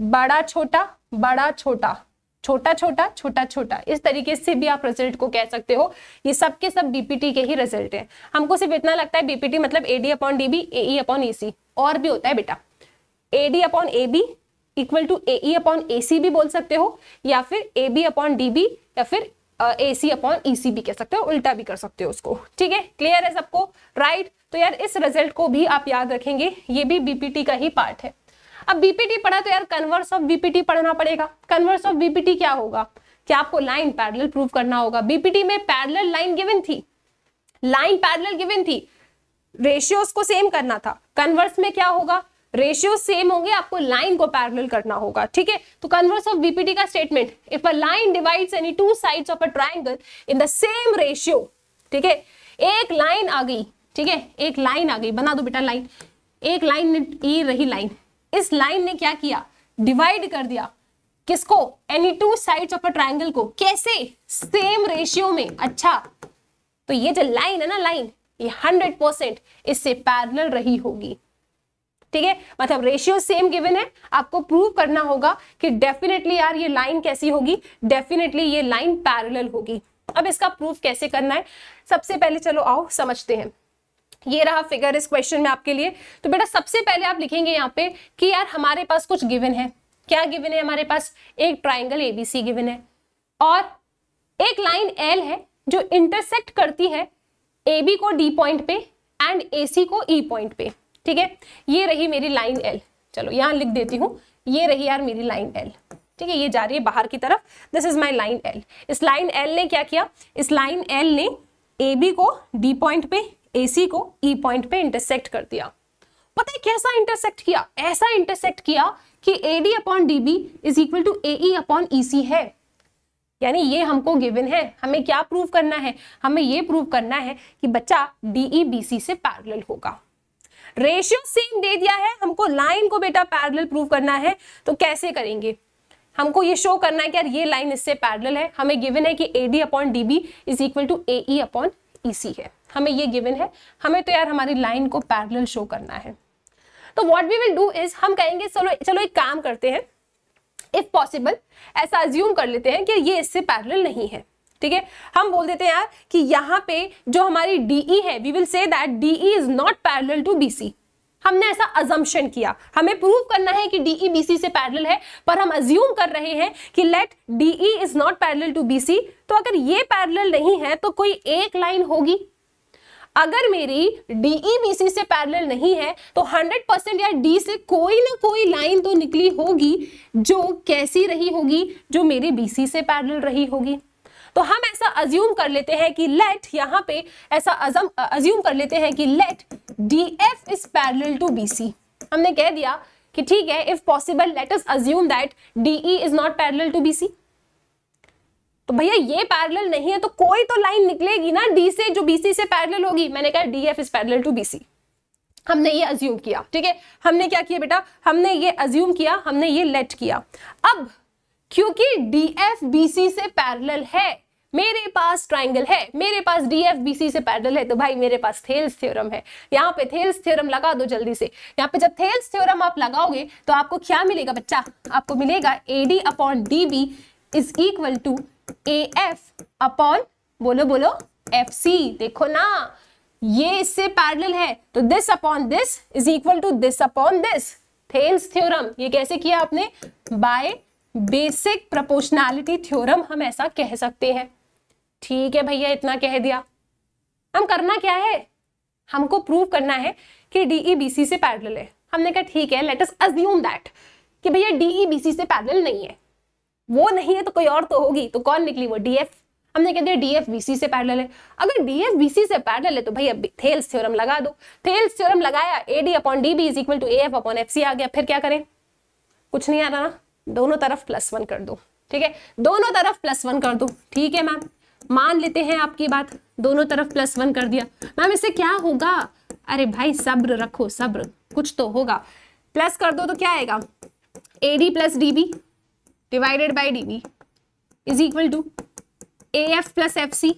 बड़ा छोटा बड़ा छोटा छोटा छोटा छोटा छोटा इस तरीके से भी आप रिजल्ट को कह सकते हो ये सब के सब बीपीटी के ही रिजल्ट है हमको सिर्फ इतना लगता है बीपीटी मतलब AD upon D B A upon A C और भी होता है बेटा AD upon A B equal to A upon A C भी बोल सकते हो या फिर A B upon D B या फिर ए सी अपॉन ई सी भी कह सकते हो उल्टा भी कर सकते हो उसको ठीक है क्लियर है सबको राइट right? तो यार इस रिजल्ट को भी आप याद रखेंगे ये भी बीपीटी का ही पार्ट है अब बीपीटी पढ़ा तो यार कन्वर्स ऑफ बीपीटी पढ़ना पड़ेगा कन्वर्स ऑफ बीपीटी क्या होगा क्या आपको लाइन पैरेलल प्रूव करना होगा बीपीटी में पैरेलल लाइन गिवन थी लाइन पैरेलल गिवन थी रेशियोस को सेम करना था कन्वर्स में क्या होगा रेशियो सेम होंगे आपको लाइन को पैरेलल करना होगा ठीक है तो कन्वर्स ऑफ बीपीटी का statement if a line divides any two sides of a triangle in the same ratio ठीक है एक लाइन आ गई ठीक है एक लाइन आ गई बना दो बेटा लाइन एक लाइन ये e रही लाइन इस लाइन ने क्या किया डिवाइड कर दिया किसको any two side of a triangle को कैसे सेम रेशियो में अच्छा तो ये जो लाइन है ना लाइन ये हंड्रेड परसेंट इससे पैरल रही होगी ठीक है मतलब रेशियो सेम गिवन है आपको प्रूव करना होगा कि डेफिनेटली यार ये लाइन कैसी होगी डेफिनेटली ये लाइन पैरल होगी अब इसका प्रूफ कैसे करना है सबसे पहले चलो आओ समझते हैं ये रहा फिगर इस क्वेश्चन में आपके लिए तो बेटा सबसे पहले आप लिखेंगे यहाँ पे कि यार हमारे पास कुछ गिवन है क्या गिवन है हमारे पास एक ट्राइंगल सी गिवन है और एक लाइन एल है जो इंटरसेक्ट करती है ए बी को डी पॉइंट पे एंड ए सी को ई e पॉइंट पे ठीक है ये रही मेरी लाइन एल चलो यहां लिख देती हूँ ये रही यार मेरी लाइन एल ठीक है ये जा रही है बाहर की तरफ this is my line L इस लाइन एल ने क्या किया इस लाइन एल ने ए बी को डी पॉइंट पे AC को E पॉइंट पे इंटरसेक्ट कर दिया पता है कैसा इंटरसेक्ट किया ऐसा इंटरसेक्ट किया कि AD upon DB is equal to A upon EC है यानी ये हमको गिवन है हमें क्या प्रूव करना है हमें ये प्रूव करना है कि बच्चा DE BC से पैरेलल होगा रेशियो सेम दे दिया है हमको लाइन को बेटा पैरेलल प्रूव करना है तो कैसे करेंगे हमको ये शो करना है कि यार ये लाइन इससे पैरेलल है हमें गिवन है कि A D upon D B is equal to A upon E है हमें ये गिवन है हमें तो यार हमारी लाइन को पैरेलल शो करना है तो what we will do is हम कहेंगे चलो चलो एक काम करते हैं इफ पॉसिबल ऐसा अज्यूम कर लेते हैं कि ये इससे पैरेलल नहीं है ठीक है हम बोल देते हैं यार कि यहाँ पे जो हमारी डीई e है we will say that DE is not parallel to BC हमने ऐसा अजम्पन किया हमें प्रूव करना है कि डी बी सी से पैरेलल है पर हम अज्यूम कर रहे हैं कि let DE is not parallel to BC तो अगर ये पैरेलल नहीं है तो कोई एक लाइन होगी अगर मेरी डीईबीसी e से पैरेलल नहीं है तो 100 परसेंट या डी से कोई ना कोई लाइन तो निकली होगी जो कैसी रही होगी जो मेरी बीसी से पैरेलल रही होगी तो हम ऐसा अज्यूम कर लेते हैं कि लेट यहाँ पे ऐसा अज्यूम कर लेते हैं कि let D F is parallel to B C हमने कह दिया कि ठीक है if possible let us assume that D E is not parallel to B C तो भैया ये पैरेलल नहीं है तो कोई तो लाइन निकलेगी ना डी से जो बीसी से पैरेलल होगी मैंने कहा D F is parallel to BC हमने ये अज्यूम किया ठीक है हमने क्या किया बेटा हमने ये अज्यूम किया हमने ये लेट किया अब क्योंकि डी एफ बी सी से पैरेलल है मेरे पास ट्राइंगल है मेरे पास डी एफ बी सी से पैरेलल है तो भाई मेरे पास थेल्स थ्योरम है यहाँ पे थेल्स थ्योरम लगा दो जल्दी से यहाँ पे जब थेल्स थ्योरम आप लगाओगे तो आपको क्या मिलेगा बच्चा आपको मिलेगा A D upon D B is equal to A F upon बोलो बोलो एफ सी देखो ना ये इससे पैरेलल है तो this upon this is equal to this upon this Thales theorem ये कैसे किया आपने बाय बेसिक प्रोपोर्शनैलिटी थ्योरम हम ऐसा कह सकते हैं ठीक है भैया इतना कह दिया हम करना क्या है हमको प्रूव करना है कि डीईबीसी e से पैरेलल है हमने कहा ठीक है लेट अस अज्यूम दैट कि भैया डीईबीसी e से पैरेलल नहीं है वो नहीं है तो कोई और तो होगी तो कौन निकली वो डीएफ हमने कह दिया डीएफबीसी से पैरल है अगर डीएफबीसी से पैरल है तो भाई अब थेल्स थ्योरम लगा दो थेल्स थ्योरम लगाया D upon B is equal to F upon C आ गया फिर क्या करें कुछ नहीं आ रहा ना दोनों तरफ प्लस वन कर दो ठीक है दोनों तरफ प्लस वन कर दो ठीक है मैम मान लेते हैं आपकी बात दोनों तरफ प्लस वन कर दिया मैम इससे क्या होगा अरे भाई सब्र रखो सब्र कुछ तो होगा प्लस कर दो तो क्या आएगा AD plus D B divided by D B is equal to A F plus F C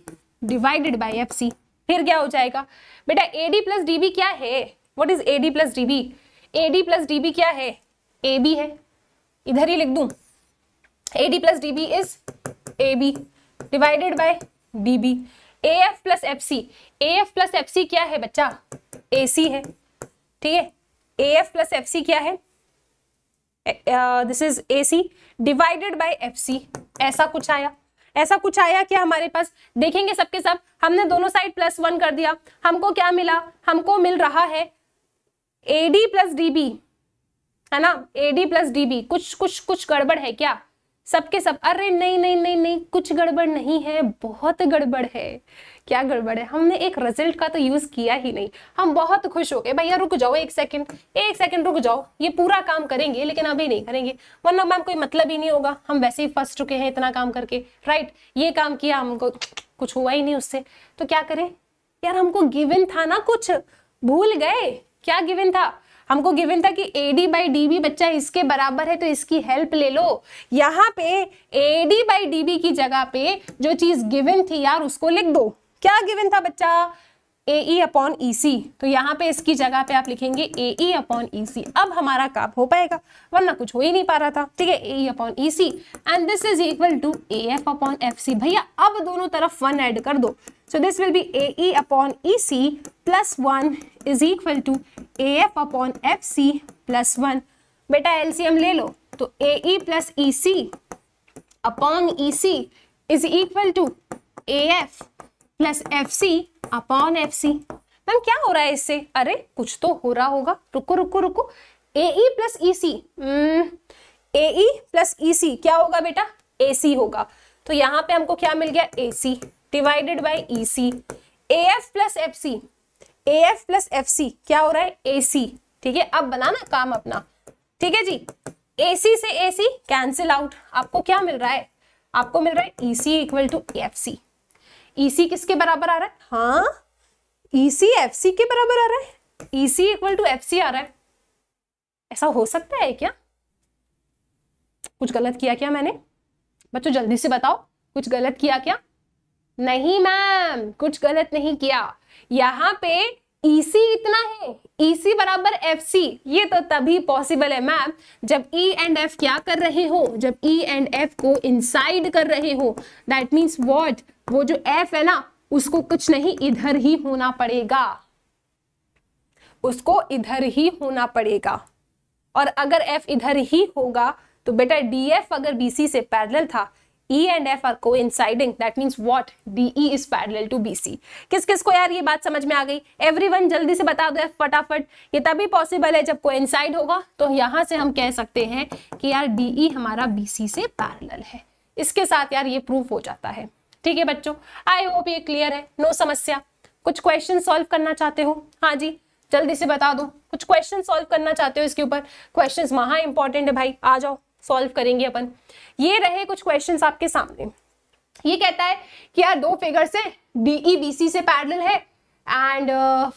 divided by F C फिर क्या हो जाएगा बेटा A D plus D B क्या है what is A D plus D B A D plus D B क्या है ए बी है इधर ही लिख दू A D plus D B is A B divided by D B A F plus F C A F plus F C क्या है बच्चा ए सी है ठीक है A F plus F C क्या है this is A C divided by F C ऐसा कुछ आया ऐसा कुछ आया क्या हमारे पास देखेंगे सबके सब हमने दोनों साइड प्लस वन कर दिया हमको क्या मिला हमको मिल रहा है A D plus D B है ना A D plus D B कुछ कुछ कुछ गड़बड़ है क्या सबके सब अरे नहीं नहीं नहीं नहीं कुछ गड़बड़ नहीं है बहुत गड़बड़ है क्या गड़बड़ है हमने एक रिजल्ट का तो यूज़ किया ही नहीं हम बहुत खुश हो गए भैया रुक जाओ एक सेकंड एक सेकंड रुक जाओ ये पूरा काम करेंगे लेकिन अभी नहीं करेंगे वरना मैम कोई मतलब ही नहीं होगा हम वैसे ही फंस चुके हैं इतना काम करके राइट ये काम किया हमको कुछ हुआ ही नहीं उससे तो क्या करें यार हमको गिविन था ना कुछ भूल गए क्या गिविन था हमको गिवन था कि A D by D B बच्चा इसके बराबर है तो इसकी हेल्प ले लो यहाँ पे A D by D B की जगह पे जो चीज गिवन थी यार उसको लिख दो क्या गिवन था बच्चा ए ई अपॉन ई सी तो यहाँ पे इसकी जगह पे आप लिखेंगे ए ई अपॉन ई सी अब हमारा काम हो पाएगा वरना कुछ हो ही नहीं पा रहा था ठीक है A E upon E C and this is equal to A F upon F C भैया अब दोनों तरफ वन ऐड कर दो so this will be A E upon E C plus one is equal to A F upon F C plus one बेटा एल सी एम ले लो तो A E plus E C upon E C is equal to A F plus F C upon F C ma'am क्या हो रहा है इससे अरे कुछ तो हो रहा होगा रुको रुको रुको ए ई प्लस ई सी ए प्लस ई सी क्या होगा बेटा ए सी होगा तो यहाँ पे हमको क्या मिल गया A C divided by E C A F plus F C A F plus F C क्या हो रहा है ए सी ठीक है अब बनाना काम अपना ठीक है जी ए सी से ए सी कैंसिल आउट आपको क्या मिल रहा है आपको मिल रहा है E C equal to F C EC e किसके बराबर आ रहा है हाँ ईसी एफ सी के बराबर आ रहा है EC equal to F C आ रहा है ऐसा हो सकता है क्या कुछ गलत किया क्या मैंने बच्चों जल्दी से बताओ कुछ गलत किया क्या नहीं मैम कुछ गलत नहीं किया यहाँ पे ईसी e इतना है ईसी e बराबर एफ सी ये तो तभी पॉसिबल है मैम जब ई एंड एफ क्या कर रहे हो जब ई एंड एफ को इनसाइड कर रहे हो दैट मीन्स वॉट वो जो एफ है ना उसको कुछ नहीं इधर ही होना पड़ेगा उसको इधर ही होना पड़ेगा और अगर एफ इधर ही होगा तो बेटा डी एफ अगर बी सी से पैरेलल था ई एंड एफ आर को That means what? DE is parallel to BC. To B C किस किस को यार ये बात समझ में आ गई एवरी वन जल्दी से बता दो एफ फटाफट ये तभी पॉसिबल है जब को साइड होगा तो यहां से हम कह सकते हैं कि यार DE हमारा BC से पैरल है इसके साथ यार ये प्रूफ हो जाता है ठीक है बच्चों आई होप ये क्लियर है नो समस्या कुछ क्वेश्चन सॉल्व करना चाहते हो हाँ जी जल्दी से बता दो कुछ क्वेश्चन सॉल्व करना चाहते हो इसके ऊपर क्वेश्चंस महा इंपॉर्टेंट है भाई आ जाओ सॉल्व करेंगे अपन ये रहे कुछ क्वेश्चंस आपके सामने ये कहता है कि यार दो फिगर्स e से डीई बी सी से पैरेलल है and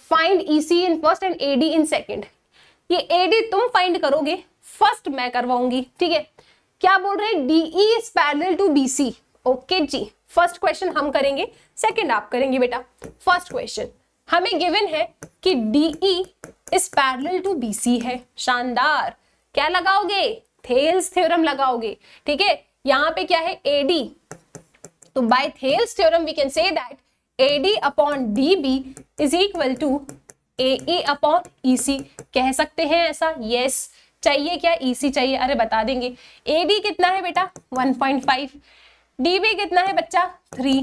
find E C in first and A D in second ये ए डी तुम फाइंड करोगे फर्स्ट मैं करवाऊंगी ठीक है क्या बोल रहे हैं DE is parallel to B C okay जी फर्स्ट क्वेश्चन हम करेंगे सेकंड आप करेंगे बेटा फर्स्ट क्वेश्चन हमें गिवन है कि D E is parallel to B C है शानदार क्या लगाओगे थेल्स थ्योरम लगाओगे ठीक है यहां पे क्या है एडी तो by Thales theorem we can say that AD upon D B is equal to A upon E C कह सकते हैं ऐसा यस yes. चाहिए क्या ई e सी चाहिए अरे बता देंगे ए डी कितना है बेटा वन पॉइंट फाइव डीबी कितना है बच्चा थ्री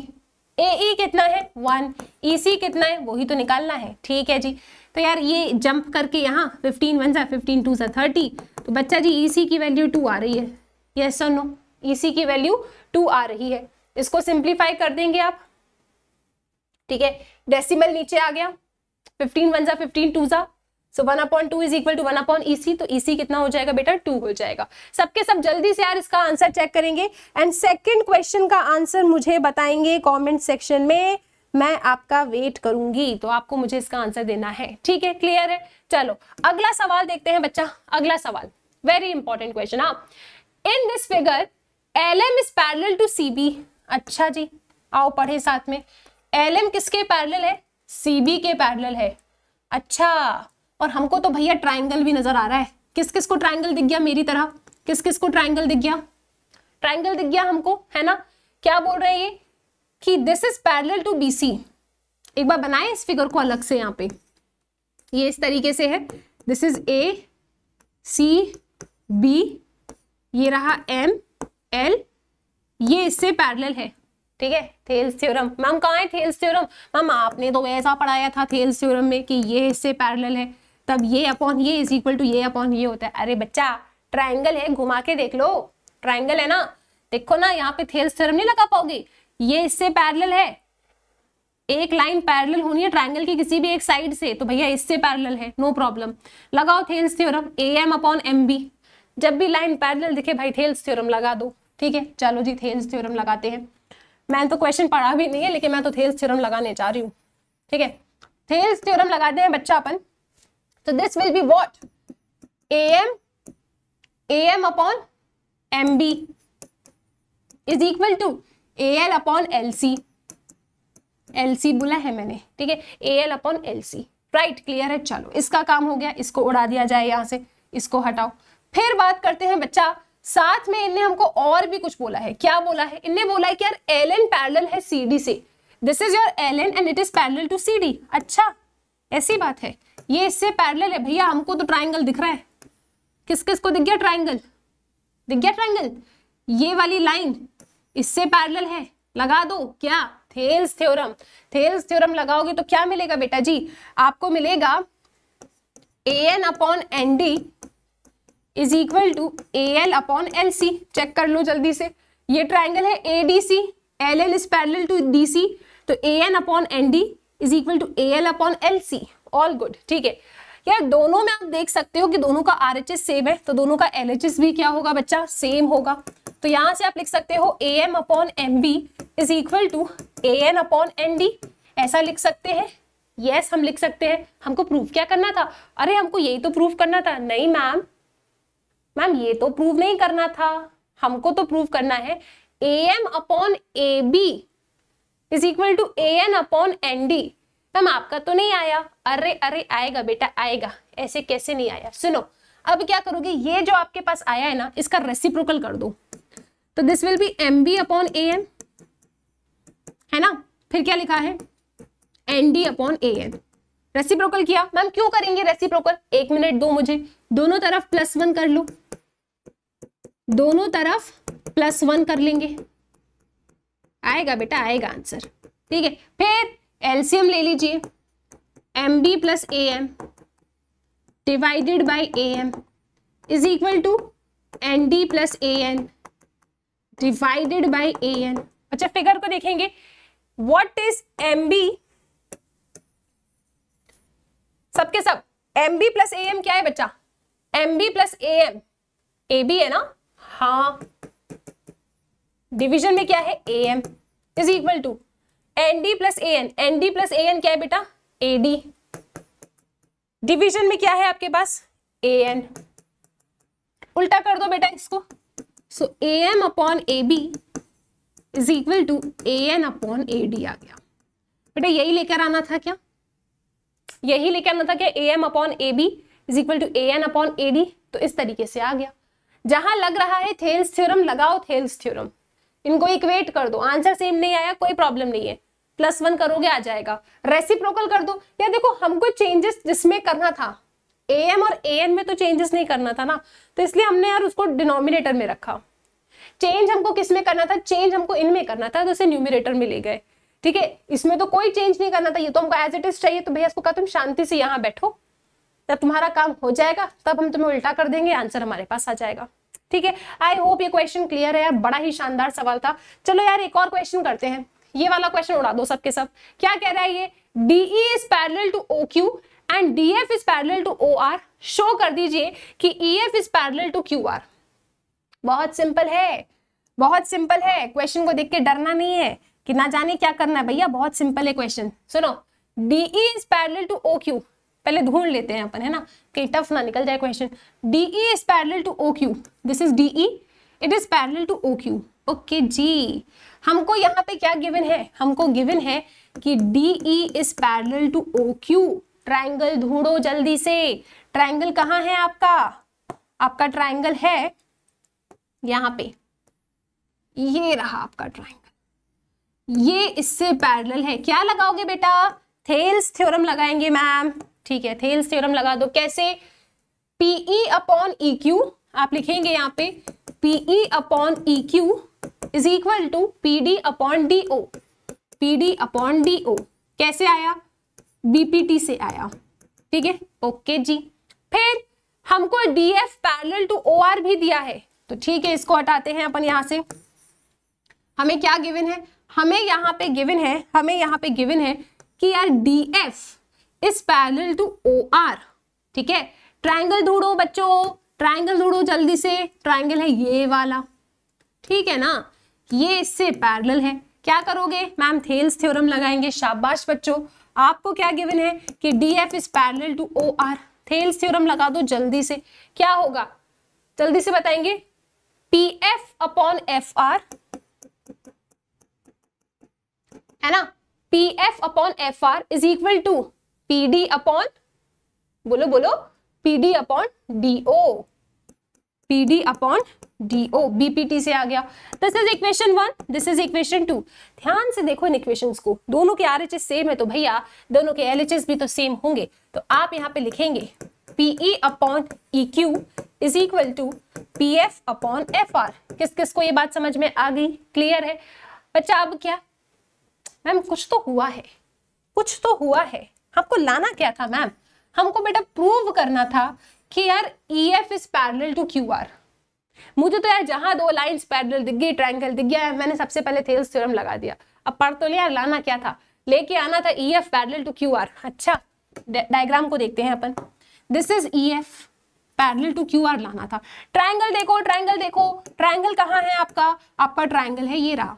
ए e कितना है वन ई सी कितना है वही तो निकालना है ठीक है जी तो यार ये जंप करके यहाँ फिफ्टीन वन सा फिफ्टीन टू सा थर्टी तो बच्चा जी ई e की वैल्यू टू आ रही है यस और नो ई की वैल्यू टू आ रही है इसको सिंप्लीफाई कर देंगे आप ठीक है डेसिमल नीचे आ गया फिफ्टीन वन सा फिफ्टीन टू सा so one a point two is equal to one a point EC तो ईसी e कितना हो जाएगा बेटा टू हो जाएगा सबके सब जल्दी से यार इसका आंसर चेक करेंगे एंड सेकेंड क्वेश्चन का आंसर मुझे बताएंगे कॉमेंट सेक्शन में मैं आपका वेट करूंगी तो आपको मुझे इसका आंसर देना है ठीक है क्लियर है चलो अगला सवाल देखते हैं बच्चा अगला सवाल वेरी इंपॉर्टेंट क्वेश्चन हाँ in this figure L M is parallel to C B अच्छा जी आओ पढ़े साथ में एल एम किसके पैरल है सी बी के पैरल है अच्छा और हमको तो भैया ट्राइंगल भी नजर आ रहा है किस किस को ट्राइंगल दिख गया मेरी तरह किस किस को ट्राइंगल दिख गया ट्राइंगल दिख गया हमको है ना क्या बोल रहे हैं ये कि this is parallel to C एक बार बनाए इस फिगर को अलग से यहाँ पे ये इस तरीके से है this is A C B ये रहा एम एल ये इससे पैरेलल है ठीक है थेल्स थ्योरम मैम कहाँ है थेल्स थ्योरम मैम आपने तो ऐसा पढ़ाया था थेल्स थ्योरम में कि ये इससे पैरेलल है तब ये अपॉन ये इज इक्वल टू ये अपॉन ये होता है अरे बच्चा ट्राइंगल है घुमा के देख लो ट्राइंगल है ना देखो ना यहाँ पे थेल्स थ्योरम नहीं लगा पाओगे ये इससे पैरेलल है एक लाइन पैरेलल होनी है ट्राइंगल की किसी भी एक साइड से तो भैया इससे पैरेलल है नो प्रॉब्लम लगाओ Thales theorem A M upon M B जब भी लाइन पैरेलल दिखे भाई थेल्स थ्योरम लगा दो ठीक है चलो जी थेल्स थ्योरम लगाते हैं मैंने तो क्वेश्चन पढ़ा भी नहीं है लेकिन मैं तो थेल्स थ्योरम लगाने जा रही हूँ ठीक है थेल्स थ्योरम लगाते हैं बच्चा अपन this will be what A M A M upon M B is equal to A L upon L C L C बोला है मैंने ठीक है A L upon L C right clear है चलो इसका काम हो गया इसको उड़ा दिया जाए यहाँ से इसको हटाओ फिर बात करते हैं बच्चा साथ में इनने हमको और भी कुछ बोला है क्या बोला है इनने बोला है कि यार एल एन पैरल है सी डी से this is your L N and it is parallel to C D अच्छा ऐसी बात है ये इससे पैरेलल है भैया हमको तो ट्राइंगल दिख रहा है किस किस को दिख गया ट्राइंगल दिख गया ट्राइंगल ये वाली लाइन इससे पैरेलल है लगा दो क्या थेल्स थ्योरम थेल्स थ्योरम लगाओगे तो क्या मिलेगा बेटा जी आपको मिलेगा A N upon N D is equal to A L upon L C check कर लो जल्दी से ये ट्राइंगल है A D C L L is parallel to D C तो A N upon N D is equal to A L upon L C all good ठीक है यार दोनों में आप देख सकते हो कि दोनों का आर सेम है तो दोनों का एल भी क्या होगा बच्चा सेम होगा तो यहाँ से आप लिख सकते हो A M upon M B is equal to A N upon N D ऐसा लिख सकते हैं यस yes, हम लिख सकते हैं हमको प्रूफ क्या करना था अरे हमको यही तो प्रूफ करना था नहीं मैम मैम ये तो प्रूफ नहीं करना था हमको तो प्रूफ करना है A M upon A B is equal to A N upon N D ma'am आपका तो नहीं आया अरे अरे आएगा बेटा आएगा ऐसे कैसे नहीं आया सुनो अब क्या करोगे ये जो आपके पास आया है ना इसका रेसिप्रोकल कर दो तो this will be M B upon A M है ना फिर क्या लिखा है N D upon A N reciprocal किया मैम क्यों करेंगे रेसिप्रोकल एक मिनट दो मुझे दोनों तरफ प्लस वन कर लो दोनों तरफ प्लस वन कर लेंगे आएगा बेटा आएगा आंसर ठीक है फिर एल्सियम ले लीजिए M B plus A M divided by A M is equal to N D plus A N divided by A N अच्छा फिगर को देखेंगे वॉट इज एम बी सबके सब M B plus A M क्या है बच्चा M B plus A M A B है ना हाँ डिविजन में क्या है A M is equal to ND plus A N ND plus A N क्या है बेटा एडी डिविजन में क्या है आपके पास ए एन उल्टा कर दो बेटा इसको so A M upon A B is equal to A N upon A D आ गया बेटा यही लेकर आना था क्या यही लेकर आना था क्या A M upon A B is equal to A N upon A D तो इस तरीके से आ गया जहां लग रहा है थेल्स थ्योरम लगाओ थेल्स थ्योरम इनको इक्वेट कर दो आंसर सेम नहीं आया कोई प्रॉब्लम नहीं है प्लस वन करोगे आ जाएगा रेसिप्रोकल कर दो या देखो हमको चेंजेस जिसमें करना था ए एम और ए एन में तो चेंजेस नहीं करना था ना तो इसलिए हमने यार उसको डिनोमिनेटर में रखा चेंज हमको किस में करना था चेंज हमको इनमें करना था तो इसे न्यूमिनेटर में ले गए ठीक है इसमें तो कोई चेंज नहीं करना था ये तो हमको एज इट इज चाहिए तो भैया इसको कहा तुम शांति से यहाँ बैठो जब तुम्हारा काम हो जाएगा तब हम तुम्हें उल्टा कर देंगे आंसर हमारे पास आ जाएगा ठीक है आई होप ये क्वेश्चन क्लियर है यार बड़ा ही शानदार सवाल था चलो यार एक और क्वेश्चन करते हैं ये वाला क्वेश्चन उड़ा दो सबके सब क्या कह रहा है ये DE is parallel to O Q and D F is parallel to O R show कर दीजिए कि E F is parallel to Q R बहुत सिंपल है बहुत सिंपल है क्वेश्चन को देख के डरना नहीं है कि ना जाने क्या करना है भैया बहुत सिंपल है क्वेश्चन सुनो DE is parallel to O Q पहले ढूंढ लेते हैं अपन है ना कहीं टफ ना निकल जाए question DE is parallel to O Q this is DE it is parallel to O Q okay okay, जी हमको यहाँ पे क्या गिवन है हमको गिवन है कि D E is parallel to O Q triangle ढूंढो जल्दी से ट्राइंगल कहाँ है आपका आपका ट्राइंगल है यहाँ पे ये रहा आपका ट्राइंगल ये इससे पैरल है क्या लगाओगे बेटा थेल्स थ्योरम लगाएंगे मैम ठीक है थेल्स थ्योरम लगा दो कैसे पीई अपॉन ई क्यू आप लिखेंगे यहाँ पे PE upon E Q is equal to P D upon D O P D upon D O कैसे आया बीपीटी से आया ठीक है ओके जी फिर हमको D F parallel to O R भी दिया है तो ठीक है इसको हटाते हैं अपन यहां से हमें क्या गिवन है हमें यहां पे गिवन है हमें यहां पे गिवन है कि यार D F is parallel to O R ठीक है ट्राइंगल ढूंढो बच्चों ट्राइंगल ढूंढो जल्दी से ट्राइंगल है ये वाला ठीक है ना ये इससे पैरल है क्या करोगे मैम थेल्स थ्योरम लगाएंगे शाबाश बच्चों आपको क्या गिवन है कि D F is parallel to O R Thales theorem लगा दो जल्दी से क्या होगा जल्दी से बताएंगे P F upon F R है ना P F upon F R is equal to P D upon बोलो बोलो P D upon D O P D upon D O BPT से आ गया this is equation one this is equation two ध्यान से देखो इन इक्वेशन को दोनों के आर एच एस सेम है तो भैया दोनों के एल एच एस भी तो सेम होंगे तो आप यहाँ पे लिखेंगे PE upon E Q is equal to P F upon F R किस किस को ये बात समझ में आ गई क्लियर है बच्चा अब क्या मैम कुछ तो हुआ है कुछ तो हुआ है हमको लाना क्या था मैम हमको बेटा प्रूव करना था कि यार E F is parallel to Q R मुझे तो यार जहाँ दो लाइन्स पैरल दिख गई ट्राइंगल दिख गया मैंने सबसे पहले थेल्स थ्योरम लगा दिया अब पढ़ तो लिया लाना क्या था लेके आना था E F parallel to Q R अच्छा डायग्राम को देखते हैं अपन this is E F parallel to Q R लाना था ट्राइंगल देखो ट्राइंगल देखो ट्राइंगल कहाँ है आपका आपका ट्राइंगल है ये रहा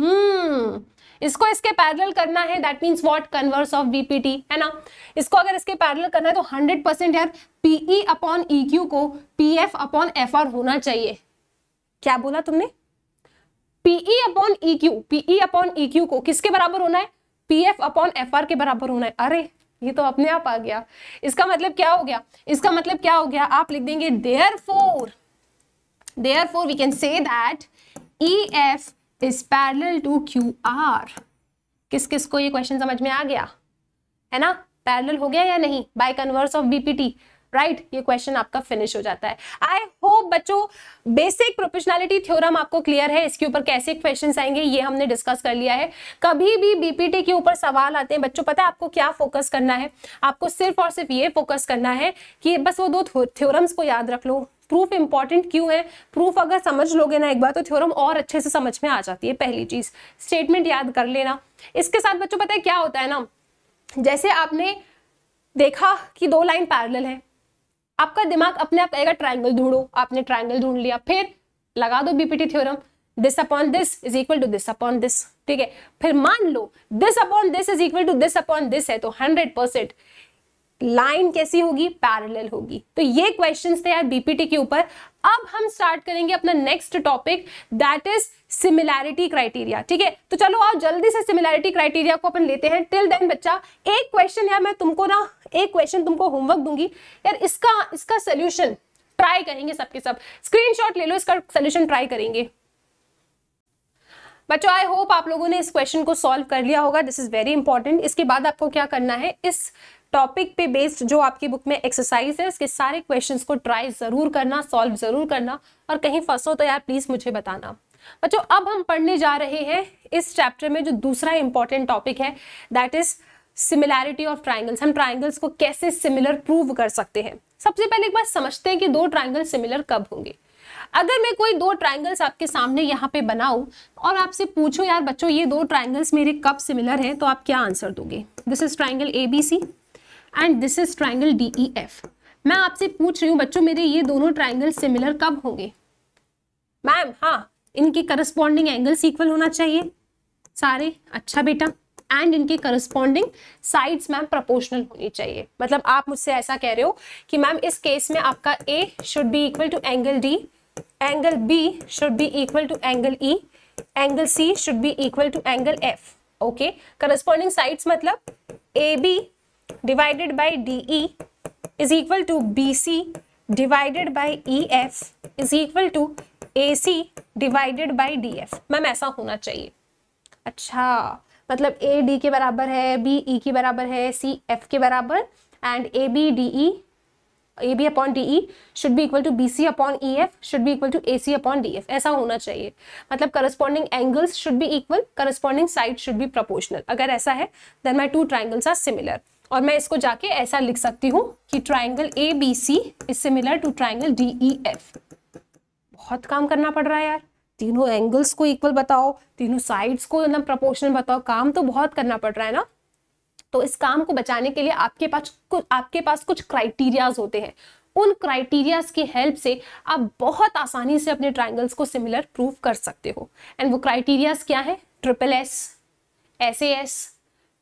हम्म इसको इसके पैरल करना है that means what converse of BPT है ना इसको अगर इसके पैरल करना है तो हंड्रेड परसेंट यार पीई अपॉन ई क्यू को P F upon F R होना चाहिए क्या बोला तुमने PE upon E Q PE upon E Q को किसके बराबर होना है P F upon F R के बराबर होना है अरे ये तो अपने आप आ गया इसका मतलब क्या हो गया इसका मतलब क्या हो गया आप लिख देंगे therefore therefore we can say that E F is parallel to Q R किस किस को ये क्वेश्चन समझ में आ गया है ना पैरल हो गया या नहीं by converse of BPT right ये क्वेश्चन आपका फिनिश हो जाता है आई होप बच्चों बेसिक प्रोफेशनलिटी थ्योरम आपको क्लियर है इसके ऊपर कैसे क्वेश्चंस आएंगे ये हमने डिस्कस कर लिया है कभी भी बीपीटी के ऊपर सवाल आते हैं बच्चों पता है आपको क्या फोकस करना है आपको सिर्फ और सिर्फ ये फोकस करना है कि बस वो दो थ्योरम्स को याद रख लो प्रूफ इंपॉर्टेंट क्यों है प्रूफ अगर समझ लोगे ना एक बार तो थ्योरम और अच्छे से समझ में आ जाती है पहली चीज स्टेटमेंट याद कर लेना इसके साथ बच्चों पता है क्या होता है ना जैसे आपने देखा कि दो लाइन पैरल है आपका दिमाग अपने आप कहेगा ट्राइंगल ढूंढो आपने ट्राइंगल ढूंढ लिया फिर लगा दो BPT theorem this upon this is equal to this upon this ठीक है फिर मान लो this upon this is equal to this upon this है तो हंड्रेड परसेंट लाइन कैसी होगी पैरेलल होगी तो ये क्वेश्चंस थे यार बीपीटी के ऊपर अब हम स्टार्ट करेंगे अपना next topic that is similarity criteria ठीक है तो चलो आप जल्दी से सिमिलैरिटी क्राइटेरिया को अपन लेते हैं टिल देन बच्चा एक क्वेश्चन यार मैं तुमको ना एक क्वेश्चन तुमको होमवर्क दूंगी यार इसका इसका सोल्यूशन ट्राई करेंगे सबके सब स्क्रीनशॉट ले लो इसका सोल्यूशन ट्राई करेंगे बच्चों आई होप आप लोगों ने इस क्वेश्चन को सॉल्व कर लिया होगा दिस इज वेरी इंपॉर्टेंट इसके बाद आपको क्या करना है इस टॉपिक पे बेस्ड जो आपकी बुक में एक्सरसाइज है इसके सारे क्वेश्चन को ट्राई जरूर करना सॉल्व जरूर करना और कहीं फंसो तो यार प्लीज मुझे बताना बच्चों अब हम पढ़ने जा रहे हैं इस चैप्टर में जो दूसरा इंपॉर्टेंट टॉपिक है that is similarity of triangles हम ट्राइंगल्स को कैसे सिमिलर प्रूव कर सकते हैं सबसे पहले एक बार समझते हैं कि दो ट्राइंगल सिमिलर कब होंगे अगर मैं कोई दो ट्राइंगल्स आपके सामने यहाँ पे बनाऊँ और आपसे पूछूं यार बच्चों ये दो ट्राइंगल्स मेरे कब सिमिलर हैं तो आप क्या आंसर दोगे this is triangle A B C and this is triangle D E F मैं आपसे पूछ रही हूँ बच्चों मेरे ये दोनों ट्राइंगल सिमिलर कब होंगे मैम हाँ इनके करस्पॉन्डिंग एंगल्स इक्वल होना चाहिए सारे अच्छा बेटा एंड इनके करस्पॉन्डिंग साइड्स मैम प्रोपोर्शनल होनी चाहिए मतलब आप मुझसे ऐसा कह रहे हो कि मैम इस केस में आपका A should be equal to angle D angle B should be equal to angle E angle C should be equal to angle F okay corresponding sides मतलब A B equal to B C divided by E F is equal to A C divided by D F ma'am ऐसा होना चाहिए अच्छा मतलब ए डी के बराबर है बी ई e के बराबर है सी एफ के बराबर and A B D E A B upon D E should be equal to B C upon E F should be equal to A C upon D F ऐसा होना चाहिए मतलब corresponding angles should be equal corresponding side should be proportional अगर ऐसा है then my two triangles are similar और मैं इसको जाके ऐसा लिख सकती हूँ कि triangle A B C is similar to triangle D E F बहुत काम करना पड़ रहा है यार तीनों एंगल्स को इक्वल बताओ तीनों साइड्स को मतलब प्रपोर्शनल बताओ काम तो बहुत करना पड़ रहा है ना तो इस काम को बचाने के लिए आपके पास कुछ आपके पास कुछ क्राइटेरियाज होते हैं उन क्राइटेरियाज की हेल्प से आप बहुत आसानी से अपने ट्राइंगल्स को सिमिलर प्रूव कर सकते हो एंड वो क्राइटेरियाज क्या है triple S S A S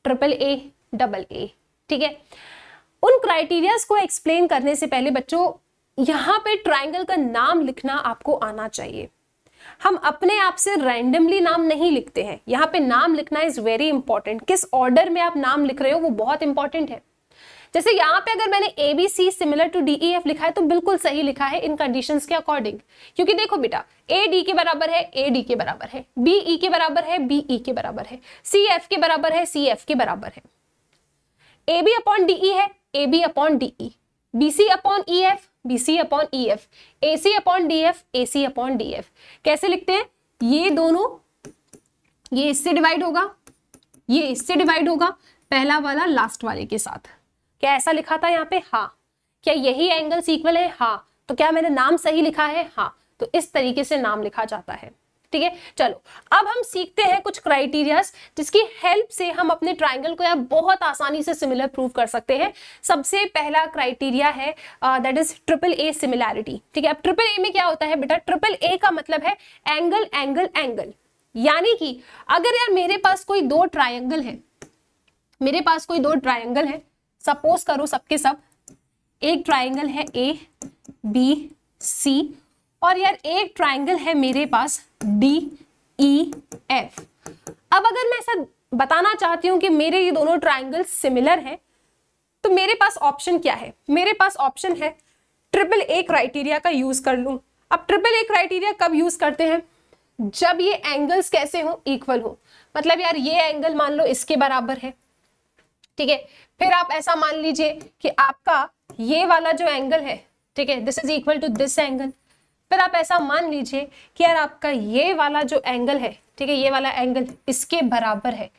triple A double A ठीक है उन क्राइटेरियाज को एक्सप्लेन करने से पहले बच्चों यहां पे ट्राइंगल का नाम लिखना आपको आना चाहिए हम अपने आप से रैंडमली नाम नहीं लिखते हैं यहाँ पे नाम लिखना इज वेरी इंपॉर्टेंट किस ऑर्डर में आप नाम लिख रहे हो वो बहुत इंपॉर्टेंट है जैसे यहाँ पे अगर मैंने A B C similar to D E F लिखा है तो बिल्कुल सही लिखा है इन कंडीशंस के अकॉर्डिंग क्योंकि देखो बेटा ए डी के बराबर है ए डी के बराबर है बी ई e के बराबर है बी ई e के बराबर है सी एफ के बराबर है सी एफ के बराबर है A B upon D E है A B upon D E B C upon E F B C upon E F A C upon D F A C upon D F कैसे लिखते हैं ये दोनों ये इससे डिवाइड होगा ये इससे डिवाइड होगा पहला वाला लास्ट वाले के साथ क्या ऐसा लिखा था यहाँ पे हाँ क्या यही एंगल इक्वल है हाँ तो क्या मैंने नाम सही लिखा है हाँ तो इस तरीके से नाम लिखा जाता है ठीक है चलो अब हम सीखते हैं कुछ क्राइटेरियाज जिसकी हेल्प से हम अपने ट्राइंगल को या बहुत आसानी से सिमिलर प्रूव कर सकते हैं सबसे पहला क्राइटेरिया है that is triple A similarity ठीक है अब ट्रिपल ए में क्या होता है बेटा ट्रिपल ए का मतलब है एंगल एंगल एंगल यानी कि अगर यार मेरे पास कोई दो ट्राइंगल है मेरे पास कोई दो ट्राइंगल है सपोज करो सबके सब एक ट्राइंगल है ए बी सी और यार एक ट्राइंगल है मेरे पास डी ई एफ अब अगर मैं ऐसा बताना चाहती हूं कि मेरे ये दोनों ट्राइंगल सिमिलर हैं तो मेरे पास ऑप्शन क्या है मेरे पास ऑप्शन है ट्रिपल ए क्राइटेरिया का यूज कर लू अब ट्रिपल ए क्राइटेरिया कब यूज करते हैं जब ये एंगल्स कैसे हो इक्वल हो मतलब यार ये एंगल मान लो इसके बराबर है ठीक है फिर आप ऐसा मान लीजिए कि आपका ये वाला जो एंगल है ठीक है this is equal to this angle फिर आप ऐसा मान लीजिए कि यार आपका ये वाला जो एंगल है ठीक है ये वाला एंगल इसके बराबर है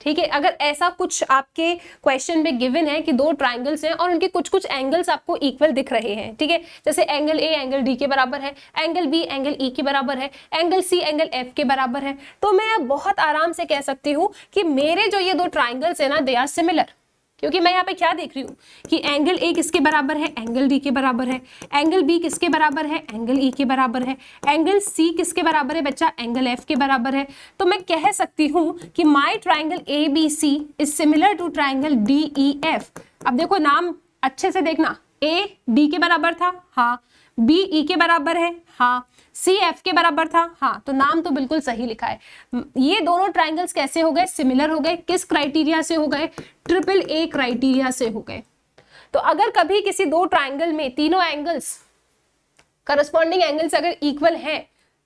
ठीक है अगर ऐसा कुछ आपके क्वेश्चन में गिवन है कि दो ट्राइंगल्स हैं और उनके कुछ कुछ एंगल्स आपको इक्वल दिख रहे हैं ठीक है जैसे एंगल ए एंगल डी के बराबर है angle B angle E e के बराबर है एंगल सी एंगल एफ के बराबर है तो मैं बहुत आराम से कह सकती हूँ कि मेरे जो ये दो ट्राइंगल्स हैं ना दे आर सिमिलर क्योंकि मैं यहाँ पे क्या देख रही हूँ कि एंगल ए किसके बराबर है एंगल डी के बराबर है एंगल बी किसके बराबर है एंगल ई e के बराबर है एंगल सी किसके बराबर है बच्चा एंगल एफ के बराबर है तो मैं कह सकती हूँ कि my triangle A B C is similar to triangle D E F अब देखो नाम अच्छे से देखना ए डी के बराबर था हाँ बी ई e के बराबर है हाँ सी एफ के बराबर था हाँ तो नाम तो बिल्कुल सही लिखा है ये दोनों ट्राइंगल्स कैसे हो गए सिमिलर हो गए किस क्राइटेरिया से हो गए ट्रिपल ए क्राइटेरिया से हो गए तो अगर कभी किसी दो ट्राइंगल में तीनों एंगल्स करस्पॉन्डिंग एंगल्स अगर इक्वल हैं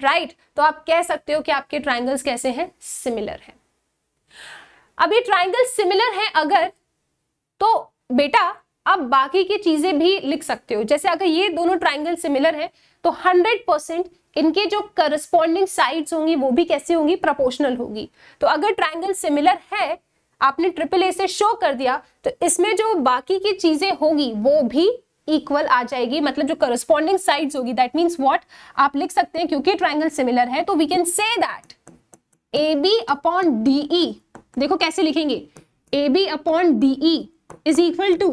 राइट right, तो आप कह सकते हो कि आपके ट्राइंगल्स कैसे हैं सिमिलर हैं अभी ट्राइंगल सिमिलर हैं अगर तो बेटा आप बाकी की चीजें भी लिख सकते हो जैसे अगर ये दोनों ट्राइंगल सिमिलर है तो हंड्रेड परसेंट इनके जो करस्पॉन्डिंग साइड्स होंगी वो भी कैसे होंगी प्रपोर्शनल होगी तो अगर ट्राइंगल सिमिलर है आपने ट्रिपल ए से शो कर दिया तो इसमें जो बाकी की चीजें होगी वो भी इक्वल आ जाएगी मतलब जो करस्पॉन्डिंग साइड्स होगी दैट मीन्स व्हाट आप लिख सकते हैं क्योंकि ट्राइंगल सिमिलर है तो we can say that A B upon D E देखो कैसे लिखेंगे A B upon D E is equal to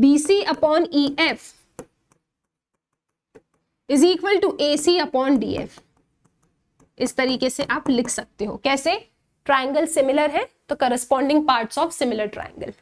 B C upon E F is equal to A C upon D F इस तरीके से आप लिख सकते हो कैसे ट्राइंगल सिमिलर है तो corresponding part of similar triangle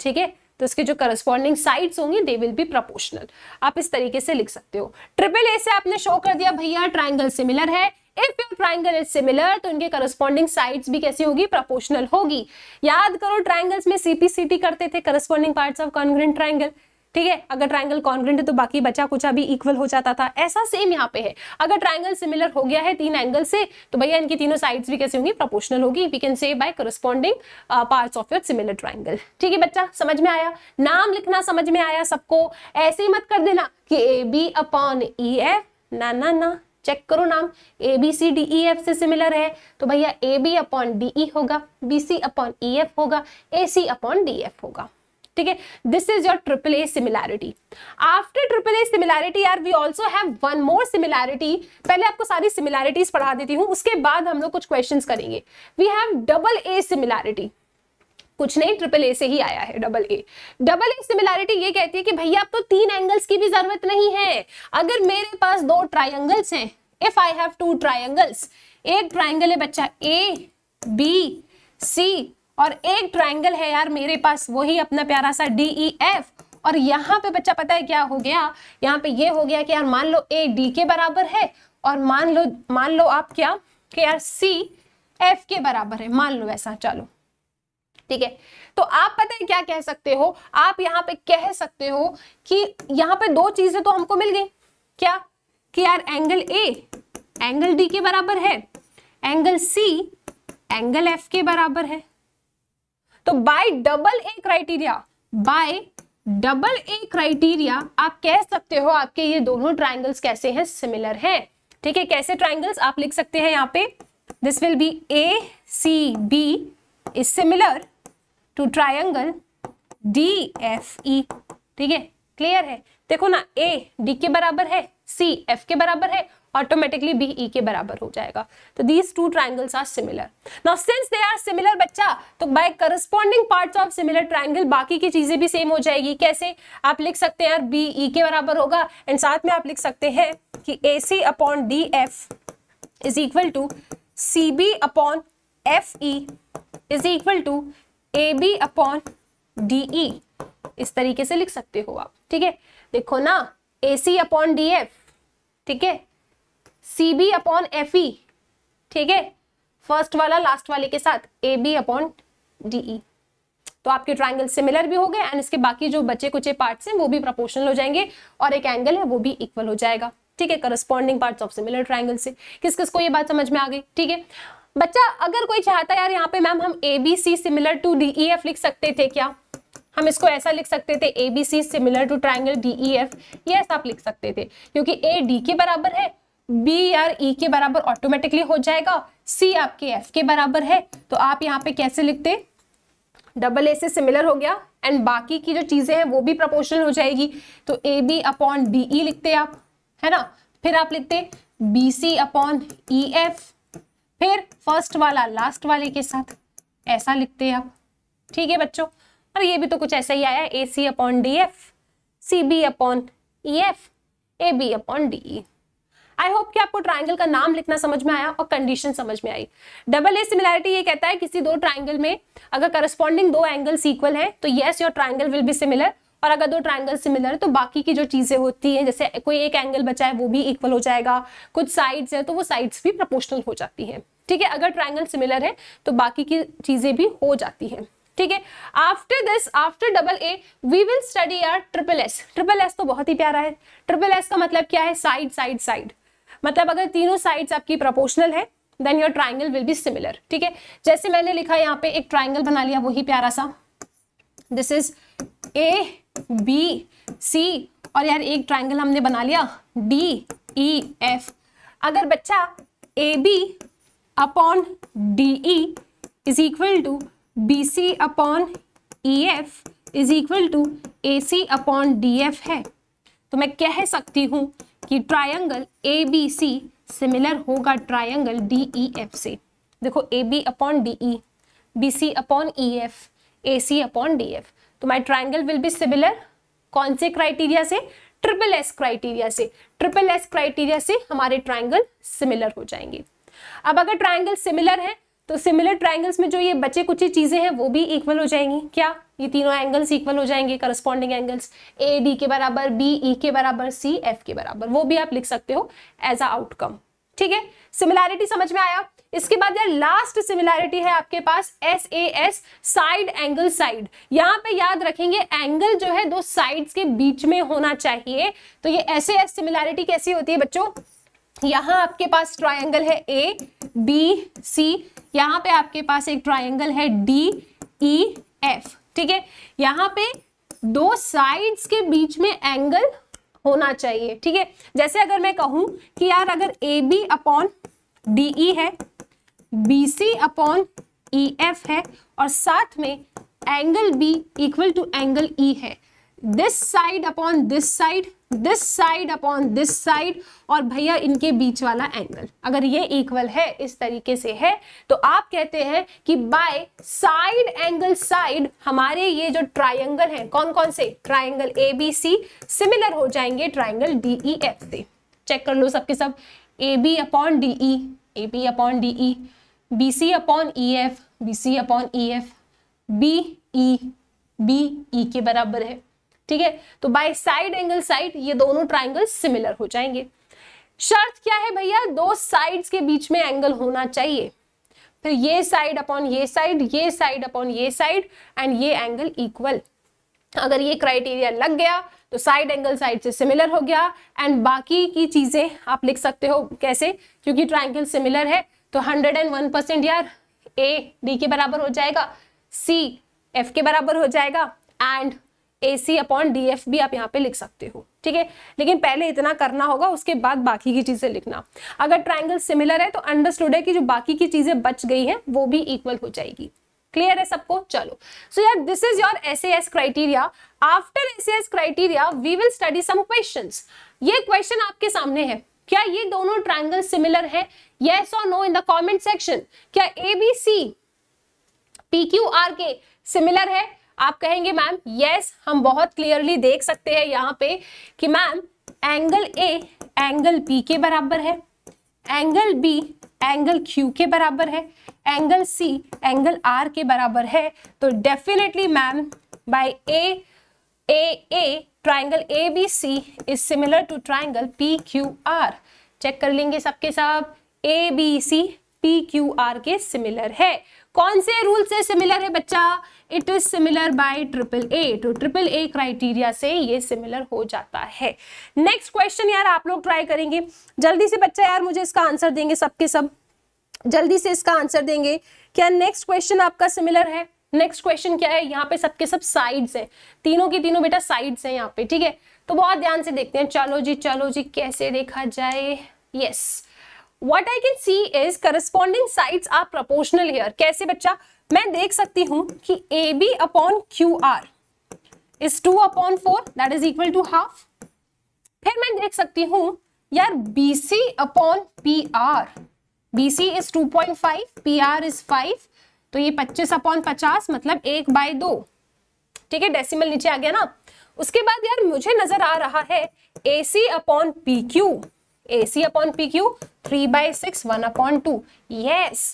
ठीक है तो इसके जो करस्पॉन्डिंग साइड्स होंगी दे विल बी प्रोपोर्शनल आप इस तरीके से लिख सकते हो ट्रिपल ए से आपने शो कर दिया भैया ट्राइंगल सिमिलर है if your triangle is similar तो इनके करस्पॉन्डिंग साइड्स भी कैसी होगी प्रोपोर्शनल होगी याद करो ट्राइंगल्स में सीपीसीटी करते थे corresponding parts of congruent triangle ठीक है अगर ट्राइंगल कॉन्ग्रेंट है तो बाकी बचा कुछ अभी इक्वल हो जाता था ऐसा सेम यहाँ पे है अगर ट्राइंगल सिमिलर हो गया है तीन एंगल से तो भैया इनकी तीनों साइड्स भी कैसे होंगी प्रोपोर्शनल होगी we can say by corresponding parts of your similar triangle ठीक है बच्चा समझ में आया नाम लिखना समझ में आया सबको ऐसे ही मत कर देना कि A B upon E F ना ना ना चेक करो नाम A B C D E F से सिमिलर है तो भैया A B upon D E होगा B C upon E F होगा A C upon D F होगा ठीक है this is your triple A similarity after triple A similarity are we also have one more similarity पहले आपको सारी सिमिलैरिटीज पढ़ा देती हूँ उसके बाद हम लोग कुछ क्वेश्चन करेंगे we have double A similarity कुछ नहीं ट्रिपल ए से ही आया है double A double A similarity ये कहती है कि भैया आप तो तीन एंगल्स की भी जरूरत नहीं है अगर मेरे पास दो ट्राइंगल्स हैं if I have two triangles एक ट्राइंगल है बच्चा ए बी सी और एक ट्राइंगल है यार मेरे पास वही अपना प्यारा सा डी ई एफ और यहाँ पे बच्चा पता है क्या हो गया यहाँ पे ये हो गया कि यार मान लो ए डी के बराबर है और मान लो मान लो आप क्या कि यार सी एफ के बराबर है मान लो ऐसा चलो ठीक है तो आप पता है क्या कह सकते हो आप यहाँ पे कह सकते हो कि यहाँ पे दो चीजें तो हमको मिल गई क्या कि यार एंगल ए एंगल डी के बराबर है एंगल सी एंगल एफ के बराबर है तो by double A criteria by double A criteria आप कह सकते हो आपके ये दोनों ट्राइंगल्स कैसे हैं सिमिलर हैं ठीक है कैसे ट्राइंगल्स आप लिख सकते हैं यहाँ पे this will be A C B is similar to triangle D F E ठीक है क्लियर है देखो ना ए डी के बराबर है सी एफ के बराबर है ऑटोमेटिकली बी ई के बराबर हो जाएगा तो these two triangles are similar now since they are similar बच्चा तो by corresponding parts of similar triangle बाकी की चीजें भी सेम हो जाएगी कैसे आप लिख सकते हैं यार बी ई के बराबर होगा एंड साथ में आप लिख सकते हैं कि A C upon D F is equal to C B upon F E is equal to A B upon D E इस तरीके से लिख सकते हो आप ठीक है देखो ना A C upon D F ठीक है C B upon F E ठीक है फर्स्ट वाला लास्ट वाले के साथ A B upon D E तो आपके ट्राइंगल सिमिलर भी हो गए एंड इसके बाकी जो बचे कुचे पार्ट्स हैं वो भी प्रोपोर्शनल हो जाएंगे और एक एंगल है वो भी इक्वल हो जाएगा ठीक है corresponding parts of similar triangle से किस किस को ये बात समझ में आ गई ठीक है बच्चा अगर कोई चाहता है यार यहाँ पे मैम हम A B C similar to D E F लिख सकते थे क्या हम इसको ऐसा लिख सकते थे A B C similar to triangle D E F ये ऐसा आप लिख सकते थे क्योंकि ए डी के बराबर है बी यार ई e के बराबर ऑटोमेटिकली हो जाएगा सी आपके एफ के बराबर है तो आप यहाँ पे कैसे लिखते डबल ए से सिमिलर हो गया एंड बाकी की जो चीज़ें हैं वो भी प्रोपोर्शनल हो जाएगी तो A B upon B E लिखते आप है ना फिर आप लिखते B C upon E F फिर फर्स्ट वाला लास्ट वाले के साथ ऐसा लिखते हैं आप ठीक है बच्चों और ये भी तो कुछ ऐसा ही आया A C upon D F C B upon E F A B upon D E I hope कि आपको ट्राइंगल का नाम लिखना समझ में आया और कंडीशन समझ में आई डबल ए सिमिलैरिटी ये कहता है किसी दो ट्राइंगल में अगर करस्पॉन्डिंग दो एंगल इक्वल है तो yes your triangle will be similar और अगर दो ट्राइंगल सिमिलर है तो बाकी की जो चीज़ें होती हैं जैसे कोई एक एंगल बचा है वो भी इक्वल हो जाएगा कुछ साइड्स है तो वो साइड्स भी प्रपोर्शनल हो जाती हैं ठीक है अगर ट्राइंगल सिमिलर है तो बाकी की चीजें भी हो जाती है ठीक है after this after double A we will study are triple S triple S तो बहुत ही प्यारा है ट्रिपल एस का मतलब क्या है साइड साइड साइड मतलब अगर तीनों साइड्स आपकी प्रोपोर्शनल है then your triangle will be similar ठीक है जैसे मैंने लिखा यहाँ पे एक ट्राइंगल बना लिया वही प्यारा सा this is A B C और यार एक ट्राइंगल हमने बना लिया डी ई एफ अगर बच्चा A B upon D E is equal to B C upon E F is equal to A C upon D F है तो मैं कह सकती हूँ कि triangle A B C similar होगा ट्रायंगल डी ई एफ से देखो A B upon D E B C upon E F A C upon D F तो my triangle will be similar कौन से क्राइटेरिया से ट्रिपल एस क्राइटेरिया से ट्रिपल एस क्राइटेरिया से हमारे ट्राइंगल सिमिलर हो जाएंगे अब अगर ट्राइंगल सिमिलर है तो सिमिलर ट्राइंगल्स में जो ये बचे कुछ चीज़ें हैं वो भी इक्वल हो जाएंगी क्या ये तीनों एंगल्स इक्वल हो जाएंगे करस्पॉन्डिंग एंगल्स ए डी के बराबर बी ई e के बराबर सी एफ के बराबर वो भी आप लिख सकते हो एज अ आउटकम ठीक है सिमिलैरिटी समझ में आया इसके बाद यार लास्ट सिमिलैरिटी है आपके पास S A S side angle side यहाँ पे याद रखेंगे एंगल जो है दो साइड्स के बीच में होना चाहिए तो ये एस ए एस सिमिलैरिटी कैसी होती है बच्चों यहां आपके पास ट्रायंगल है ए बी सी यहाँ पे आपके पास एक ट्रायंगल है डी ई एफ ठीक है यहां पे दो साइड्स के बीच में एंगल होना चाहिए ठीक है जैसे अगर मैं कहूं कि यार अगर A B upon D E है B C upon E F है और साथ में angle B equal to angle E है this side upon this side this side upon this side और भैया इनके बीच वाला एंगल अगर ये इक्वल है इस तरीके से है तो आप कहते हैं कि बाय साइड एंगल साइड हमारे ये जो ट्राइंगल हैं कौन कौन से triangle A B C similar हो जाएंगे ट्राइंगल डी ई एफ से चेक कर लो सबके सब A B upon D E A B upon D E B C upon E F B C upon E F B E B E के बराबर है ठीक है तो बाय साइड एंगल साइड ये दोनों ट्राइंगल सिमिलर हो जाएंगे शर्त क्या है भैया दो साइड्स के बीच में एंगल होना चाहिए फिर ये साइड अपॉन ये साइड ये साइड अपॉन ये साइड एंड ये एंगल इक्वल अगर ये क्राइटेरिया लग गया तो साइड एंगल साइड से सिमिलर हो गया एंड बाकी की चीज़ें आप लिख सकते हो कैसे क्योंकि ट्राइंगल सिमिलर है तो 101 परसेंट यार ए डी के बराबर हो जाएगा सी एफ के बराबर हो जाएगा and A C upon D F भी आप यहाँ पे लिख सकते हो ठीक है लेकिन पहले इतना करना होगा उसके बाद बाकी की चीज़ें लिखना अगर ट्राइंगल सिमिलर है तो अंडरस्टूड है कि जो बाकी की चीज़ें बच गई हैं वो भी इक्वल हो जाएगी क्लियर है सबको चलो सो यार this is your S S criteria after S S criteria we will study some question ये क्वेश्चन आपके सामने है क्या ये दोनों ट्राइंगल सिमिलर है येस और no in the comment section क्या A B C P Q R के सिमिलर है आप कहेंगे मैम यस हम बहुत क्लियरली देख सकते हैं यहाँ पे कि ma'am angle A angle B के बराबर है एंगल बी एंगल क्यू के बराबर है एंगल सी एंगल आर के बराबर है तो definitely ma'am by A A A triangle A B C is similar to triangle P Q R check कर लेंगे सबके साथ A B C P Q R के सिमिलर है कौन से रूल से सिमिलर है बच्चा it is similar by triple A तो ट्रिपल ए क्राइटेरिया से ये सिमिलर हो जाता है नेक्स्ट क्वेश्चन यार आप लोग ट्राई करेंगे जल्दी से बच्चा यार मुझे इसका आंसर देंगे सबके सब जल्दी से इसका आंसर देंगे क्या नेक्स्ट क्वेश्चन आपका सिमिलर है नेक्स्ट क्वेश्चन क्या है यहाँ पे सबके सब साइड्स हैं तीनों की तीनों बेटा साइड्स हैं यहाँ पे ठीक है तो बहुत ध्यान से देखते हैं चलो जी चलो जी कैसे देखा जाए yes yes. What I can see is corresponding side are proportional here कैसे बच्चा मैं देख सकती हूं कि A B upon Q R is two upon four that is equal to half फिर मैं देख सकती हूं यार B C upon P R B C is two point five P R is five तो ये पच्चीस अपॉन पचास मतलब एक बाय दो ठीक है डेसिमल नीचे आ गया ना उसके बाद यार मुझे नजर आ रहा है A C upon P Q A C upon P Q three by six one upon two yes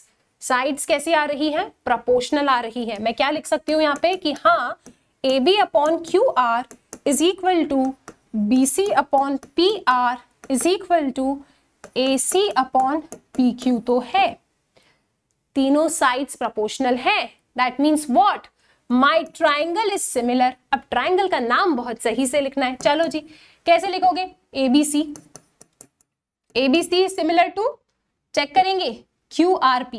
sides कैसी आ रही है प्रपोर्शनल आ रही है मैं क्या लिख सकती हूँ यहाँ पे कि हाँ A B upon Q R is equal to B C upon P R is equal to A C upon P Q तो है तीनों साइड्स प्रपोर्शनल है that means what my triangle is similar अब ट्राइंगल का नाम बहुत सही से लिखना है चलो जी कैसे लिखोगे A B C ABC similar to check करेंगे क्यू आर पी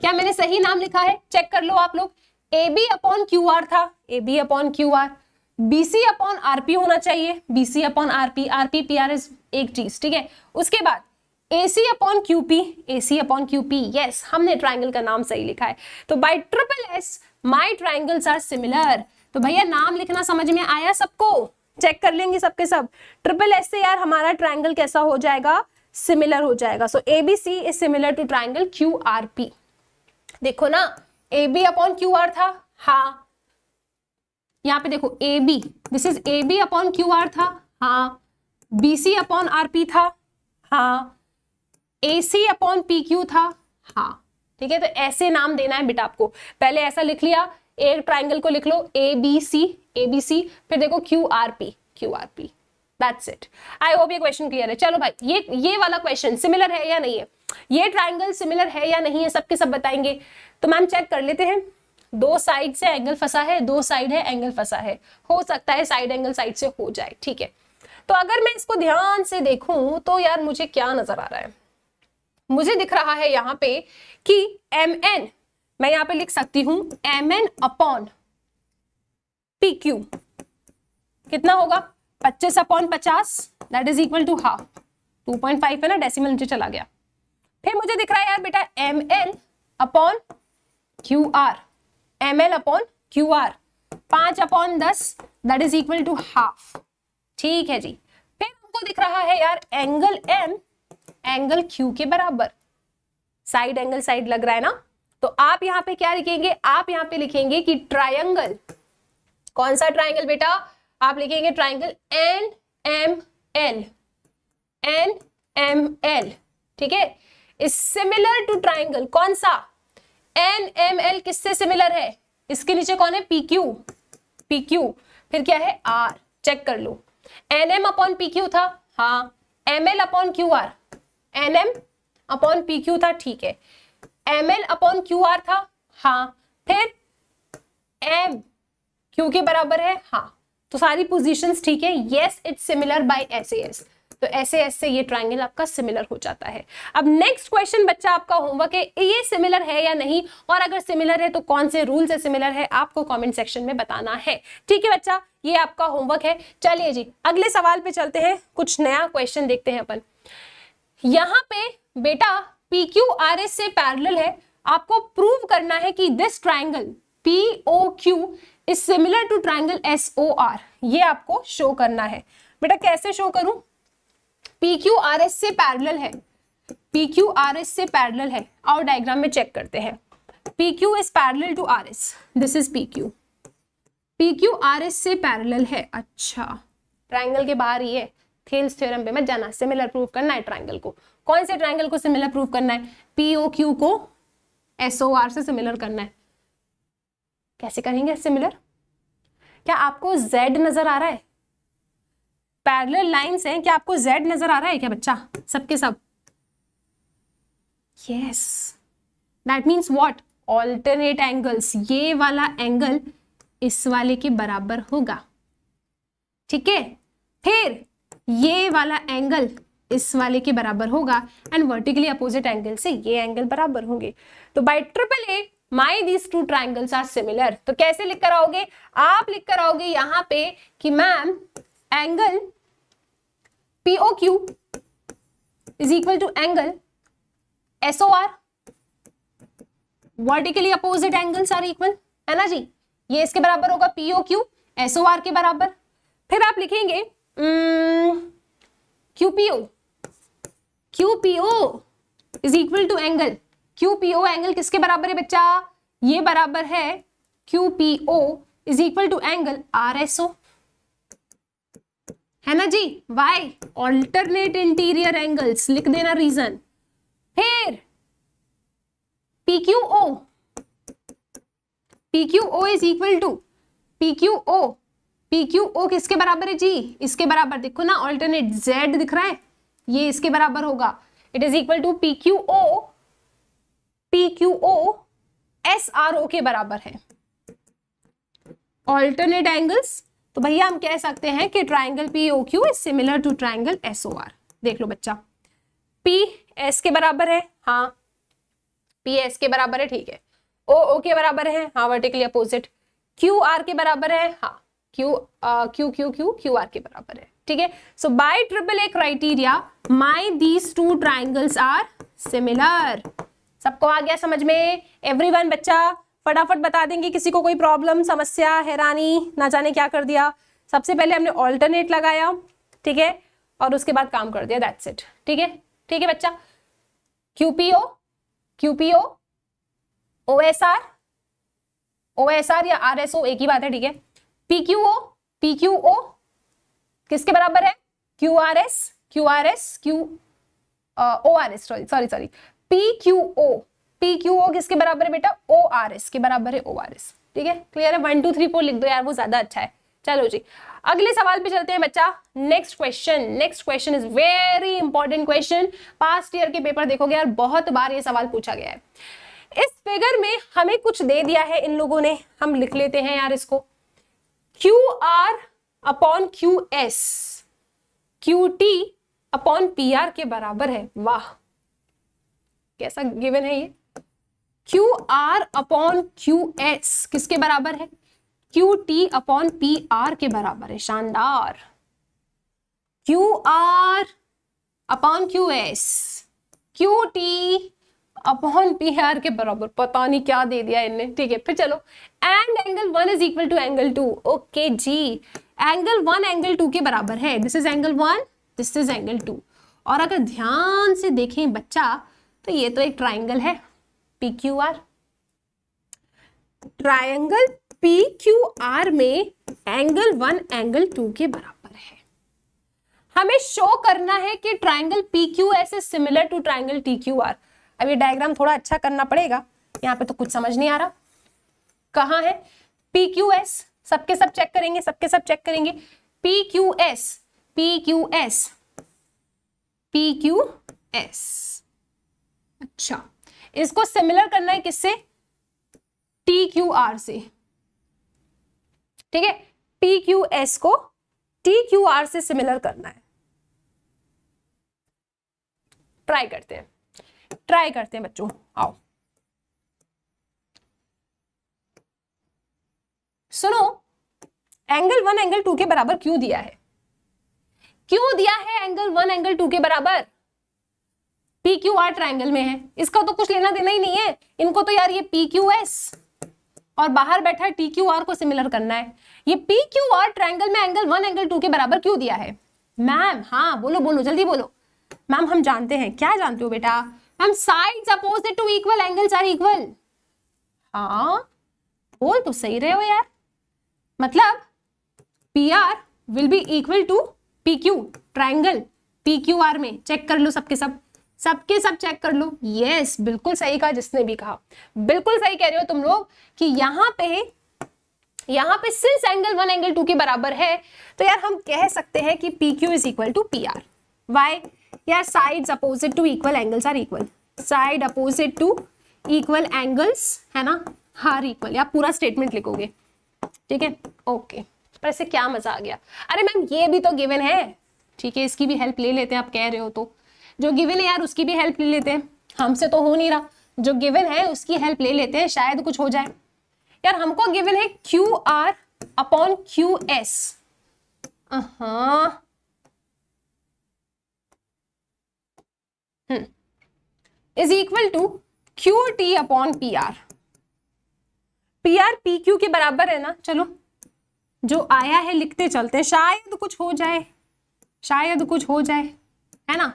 क्या मैंने सही नाम लिखा है चेक कर लो आप लोग A B upon Q R था A B upon Q R B C upon R P होना चाहिए B C upon R P R P P R is एक चीज ठीक है उसके बाद A C upon Q P A C upon Q P yes हमने ट्राइंगल का नाम सही लिखा है तो by triple S my triangles are similar तो भैया नाम लिखना समझ में आया सबको चेक कर लेंगे सबके सब ट्रिपल एस से यार हमारा ट्राइंगल कैसा हो जाएगा सिमिलर हो जाएगा so A B C is similar to triangle Q R P देखो ना A B upon Q R था हा यहाँ पे देखो A B this is A B upon Q R था हा B C upon R P था हा A C upon P Q था हा ठीक है तो ऐसे नाम देना है बेटा आपको पहले ऐसा लिख लिया एक ट्राइंगल को लिख लो ए बी सी एबीसी फिर देखो Q R P Q R P that's it I hope ये क्वेश्चन क्लियर है चलो भाई ये ये वाला क्वेश्चन सिमिलर है या नहीं है ये ट्राइंगल सिमिलर है या नहीं है सबके सब बताएंगे तो मैम चेक कर लेते हैं दो साइड से एंगल फंसा है दो साइड है एंगल फंसा है हो सकता है साइड एंगल साइड से हो जाए ठीक है तो अगर मैं इसको ध्यान से देखूं तो यार मुझे क्या नजर आ रहा है मुझे दिख रहा है यहां पे कि एम एन मैं यहां पे लिख सकती हूं M N upon P Q कितना होगा पच्चीस अपॉन पचास that is equal to half two point five है ना डेसिमल नीचे चला गया फिर मुझे दिख रहा है यार बेटा M L upon Q R M L upon Q R पांच अपॉन दस that is equal to half ठीक है जी फिर हमको दिख रहा है यार एंगल एम एंगल क्यू के बराबर साइड एंगल साइड लग रहा है ना तो आप यहाँ पे क्या लिखेंगे आप यहां पे लिखेंगे कि ट्रायंगल कौन सा ट्राइंगल बेटा आप लिखेंगे triangle N M L N M L ठीक है इज सिमिलर टू ट्राइंगल कौन सा एन एम एल किससे सिमिलर है इसके नीचे कौन है पी क्यू पी क्यू फिर क्या है आर चेक कर लो N M upon P Q था हाँ M L upon Q R N M upon P Q था ठीक है M L upon Q R था हाँ फिर एम क्यू के बराबर है हाँ तो सारी पोजिशन ठीक है yes it's similar by S S तो ऐसे ऐसे ये ट्राइंगल आपका सिमिलर हो जाता है अब नेक्स्ट क्वेश्चन बच्चा आपका होमवर्क है ये सिमिलर है या नहीं और अगर सिमिलर है तो कौन से रूल से सिमिलर है आपको कमेंट सेक्शन में बताना है ठीक है बच्चा ये आपका होमवर्क है चलिए जी अगले सवाल पे चलते हैं कुछ नया क्वेश्चन देखते हैं अपन यहाँ पे बेटा पी क्यू आर एस से पैरल है आपको प्रूव करना है कि this triangle P O Q is similar to triangle S O R ये आपको शो करना है बेटा कैसे शो करूं पी क्यू आर एस से पैरल है पी क्यू आर एस से पैरल है और डायग्राम में चेक करते हैं P Q is parallel to R S this is P Q P Q R S से पैरल है अच्छा ट्राइंगल के बाहर ये थेल्स थ्योरम पे मैं जाना सिमिलर प्रूफ करना है ट्राइंगल को कौन से ट्राइंगल को सिमिलर प्रूफ करना है पीओ क्यू को एसओ आर से सिमिलर करना है कैसे करेंगे सिमिलर क्या आपको जेड नजर आ रहा है पैरेलल लाइंस हैं क्या आपको जेड नजर आ रहा है क्या बच्चा सबके सब yes that means what alternate angles ये वाला एंगल इस वाले के बराबर होगा ठीक है फिर ये वाला एंगल इस वाले के बराबर होगा एंड वर्टिकली अपोजिट एंगल से ये एंगल बराबर होंगे तो by triple A my these two triangles are similar तो कैसे लिख कर आओगे आप लिख कर आओगे यहां पे कि ma'am angle PO Q is equal to angle SO R vertically opposite angles are equal है ना जी ये इसके बराबर होगा पीओ क्यू एसओ आर के बराबर फिर आप लिखेंगे QPO QPO is equal to angle Q P O angle किसके बराबर है बच्चा ये बराबर है Q P O is equal to angle R S O है ना जी वाई ऑल्टरनेट इंटीरियर एंगल्स लिख देना रीजन फिर P Q O P Q O is equal to P Q O P Q O किसके बराबर है जी इसके बराबर देखो ना ऑल्टरनेट जेड दिख रहा है ये इसके बराबर होगा it is equal to P Q O P Q O S R O के बराबर है ऑल्टरनेट एंगल्स तो भैया हम कह सकते हैं कि triangle P O Q is similar to triangle S O R देख लो बच्चा पी एस के बराबर है हाँ पी एस के बराबर है ठीक है ओ ओ के बराबर है हाँ वर्टिकली अपोजिट क्यू आर के बराबर है हाँ Q Q Q Q Q R के बराबर है ठीक है so by triple A criteria my these two triangles are similar सबको आ गया समझ में एवरी बच्चा फटाफट बता देंगे किसी को कोई प्रॉब्लम समस्या हैरानी ना जाने क्या कर दिया सबसे पहले हमने ऑल्टरनेट लगाया ठीक है और उसके बाद काम कर दिया दैट्स इट ठीक है ठीक है बच्चा QPO QPO O S R O S R या आर एस ओ एक ही बात है ठीक है P Q O P Q O किसके बराबर है Q R S Q R S Q O R S sorry sorry sorry P Q O P Q O किसके बराबर है बेटा ओ आर एस के बराबर है ओ आर एस ठीक है क्लियर है वन टू थ्री फोर लिख दो यार वो ज्यादा अच्छा है चलो जी अगले सवाल पे चलते हैं बच्चा next question next question is very important question past year के पेपर देखोगे यार बहुत बार ये सवाल पूछा गया है इस फिगर में हमें कुछ दे दिया है इन लोगों ने हम लिख लेते हैं यार इसको Q R upon Q S Q T upon P R के बराबर है वाह कैसा गिवन है ये Q R upon Q S किसके बराबर है Q T upon P R के बराबर है शानदार Q R upon Q S Q T upon P R के बराबर पता नहीं क्या दे दिया इनने ठीक है फिर चलो and angle one is equal to angle two okay जी एंगल वन एंगल टू के बराबर है this is angle one this is angle two और अगर ध्यान से देखें बच्चा तो ये तो एक ट्राइंगल है P Q R triangle P Q R में एंगल वन एंगल टू के बराबर है हमें शो करना है कि triangle P Q S is similar to triangle T Q R अब ये डायग्राम थोड़ा अच्छा करना पड़ेगा यहाँ पे तो कुछ समझ नहीं आ रहा कहा है पी क्यू एस सबके सब चेक करेंगे सबके सब चेक करेंगे P Q S P Q S P Q S अच्छा इसको सिमिलर करना है किससे टी क्यू आर से ठीक है पी क्यू एस को टी क्यू आर से सिमिलर करना है ट्राई करते हैं ट्राई करते हैं बच्चों आओ सुनो एंगल वन एंगल टू के बराबर क्यों दिया है क्यों दिया है एंगल वन एंगल टू के बराबर पी क्यू आर ट्राइंगल में है इसका तो कुछ लेना देना ही नहीं है इनको तो यार ये पी क्यू एस और बाहर बैठा टी क्यू आर को सिमिलर करना है ये पी क्यू आर ट्राइंगल में एंगल वन एंगल टू के बराबर क्यों दिया है मैम हाँ बोलो बोलो जल्दी बोलो मैम हम जानते हैं क्या जानते हो बेटा ma'am side opposite to equal angles are equal हाँ बोल तो सही रहे हो यार मतलब P R will be equal to P Q triangle P Q R में चेक कर लो सबके सब, के सब सबके सब चेक कर लो यस बिल्कुल सही कहा जिसने भी कहा बिल्कुल सही कह रहे हो तुम लोग कि यहाँ पे यहाँ पे since angle one angle two के बराबर है तो यार हम कह सकते हैं कि P Q is equal to P R why यार side opposite to equal angles are equal side opposite to equal angles है ना हर इक्वल या पूरा स्टेटमेंट लिखोगे ठीक है ओके पर ऐसे क्या मजा आ गया अरे मैम ये भी तो गिवन है ठीक है इसकी भी हेल्प ले लेते हैं आप कह रहे हो तो जो गिवन है यार उसकी भी हेल्प ले लेते हैं हमसे तो हो नहीं रहा जो गिवन है उसकी हेल्प ले लेते हैं शायद कुछ हो जाए यार हमको गिवन है Q R upon Q S हाँ is equal to Q T upon P R P R P Q के बराबर है ना चलो जो आया है लिखते चलते शायद कुछ हो जाए शायद कुछ हो जाए है ना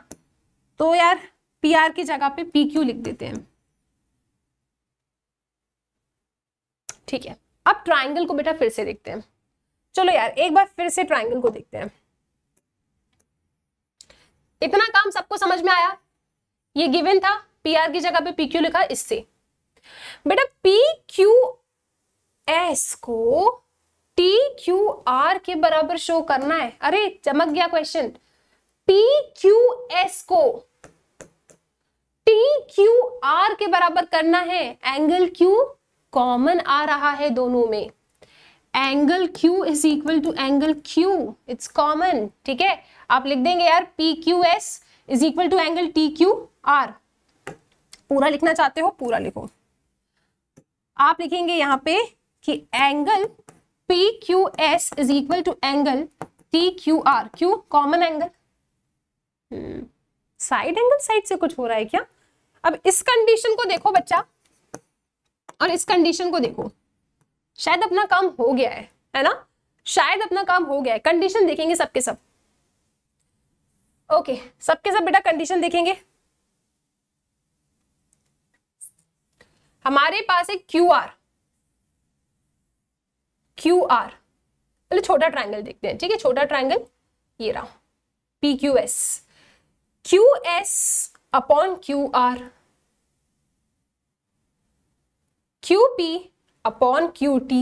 तो यार पी आर की जगह पे पी क्यू लिख देते हैं ठीक है अब ट्राइंगल को बेटा फिर से देखते हैं चलो यार एक बार फिर से ट्राइंगल को देखते हैं इतना काम सबको समझ में आया ये गिवन था पी आर की जगह पे पी क्यू लिखा इससे बेटा पी क्यू एस को टी क्यू आर के बराबर शो करना है अरे चमक गया क्वेश्चन टी क्यू एस को टी क्यू आर के बराबर करना है एंगल क्यू कॉमन आ रहा है दोनों में angle Q is equal to angle Q it's common ठीक है आप लिख देंगे यार P Q S is equal to angle T Q R पूरा लिखना चाहते हो पूरा लिखो आप लिखेंगे यहां पे कि angle P Q S is equal to angle T Q R Q common angle side angle side से कुछ हो रहा है क्या अब इस कंडीशन को देखो बच्चा और इस कंडीशन को देखो शायद अपना काम हो गया है है ना शायद अपना काम हो गया है कंडीशन देखेंगे सबके सब ओके सबके सब बेटा कंडीशन देखेंगे हमारे पास है क्यू आर क्यू आर पहले छोटा ट्रायंगल देखते हैं ठीक है छोटा ट्रायंगल ये रहा P Q S Q S upon Q R Q P upon Q T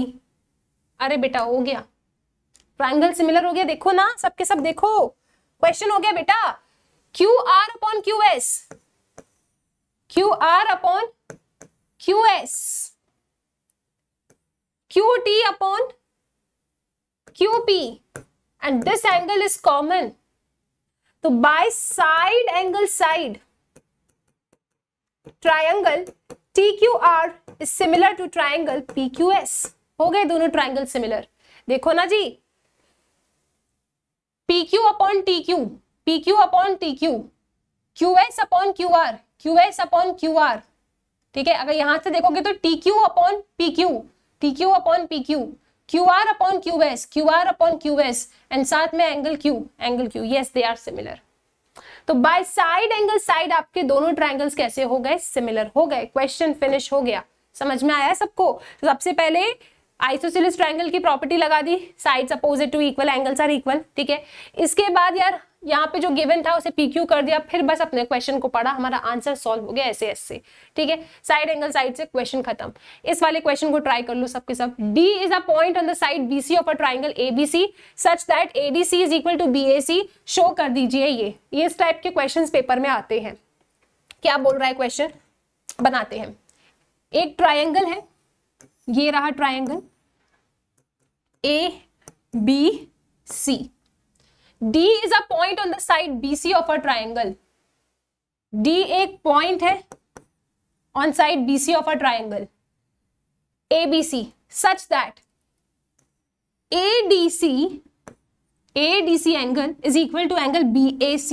अरे बेटा हो गया ट्राइंगल सिमिलर हो गया देखो ना सबके सब देखो क्वेश्चन हो गया बेटा Q R upon Q S Q R upon Q S Q T upon Q P and this angle is common तो by side angle side triangle T Q R is similar to triangle P Q S हो गए दोनों ट्राइंगल सिमिलर देखो ना जी P Q upon T Q P Q upon T Q Q S upon Q R Q S upon Q R ठीक है अगर यहां से देखोगे तो T Q upon P Q T Q upon P Q Q R upon Q S Q R upon Q S and साथ में angle Q angle Q yes they are similar तो बाय साइड एंगल साइड आपके दोनों ट्राइंगल्स कैसे हो गए सिमिलर हो गए क्वेश्चन फिनिश हो गया समझ में आया सबको तो सबसे पहले आइसोसिलिस ट्राइंगल की प्रॉपर्टी लगा दी sides opposite to equal angles are equal ठीक है इसके बाद यार यहाँ पे जो गिवन था उसे पी क्यू कर दिया फिर बस अपने क्वेश्चन को पढ़ा हमारा आंसर सॉल्व हो गया ऐसे ऐसे ठीक है साइड एंगल साइड से क्वेश्चन खत्म इस वाले क्वेश्चन को ट्राई कर लो सबके सब D is a point on the side B C of a triangle A B C such that A D C is equal to B A C show कर दीजिए ये ये इस टाइप के क्वेश्चन पेपर में आते हैं क्या बोल रहा है क्वेश्चन बनाते हैं एक ट्राइंगल है ये रहा triangle A B C D is a point on the side BC of a triangle. D एक point है on side BC of a triangle. ABC such that ADC ADC angle is equal to angle BAC.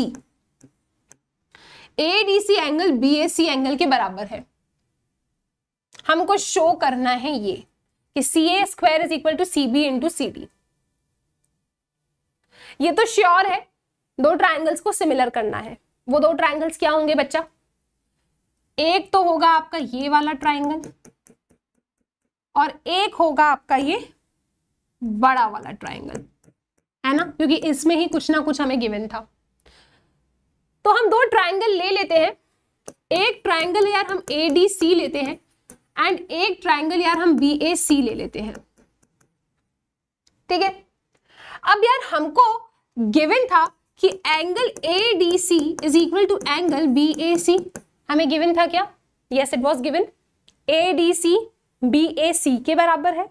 ADC angle BAC angle के बराबर है हमको शो करना है ये कि C A square is equal to C B into C D ये तो श्योर है दो ट्राइंगल्स को सिमिलर करना है वो दो ट्राइंगल्स क्या होंगे बच्चा एक तो होगा आपका ये वाला ट्राइंगल और एक होगा आपका ये बड़ा वाला ट्राइंगल है ना क्योंकि इसमें ही कुछ ना कुछ हमें गिवन था तो हम दो ट्राइंगल ले लेते हैं एक ट्राइंगल यार हम ए डी सी लेते हैं एंड एक ट्राइंगल यार हम बी ए सी ले लेते हैं ठीक है अब यार हमको गिवन था कि angle A D C is equal to angle B A C हमें गिवन था क्या yes it was given A D C B A C के बराबर है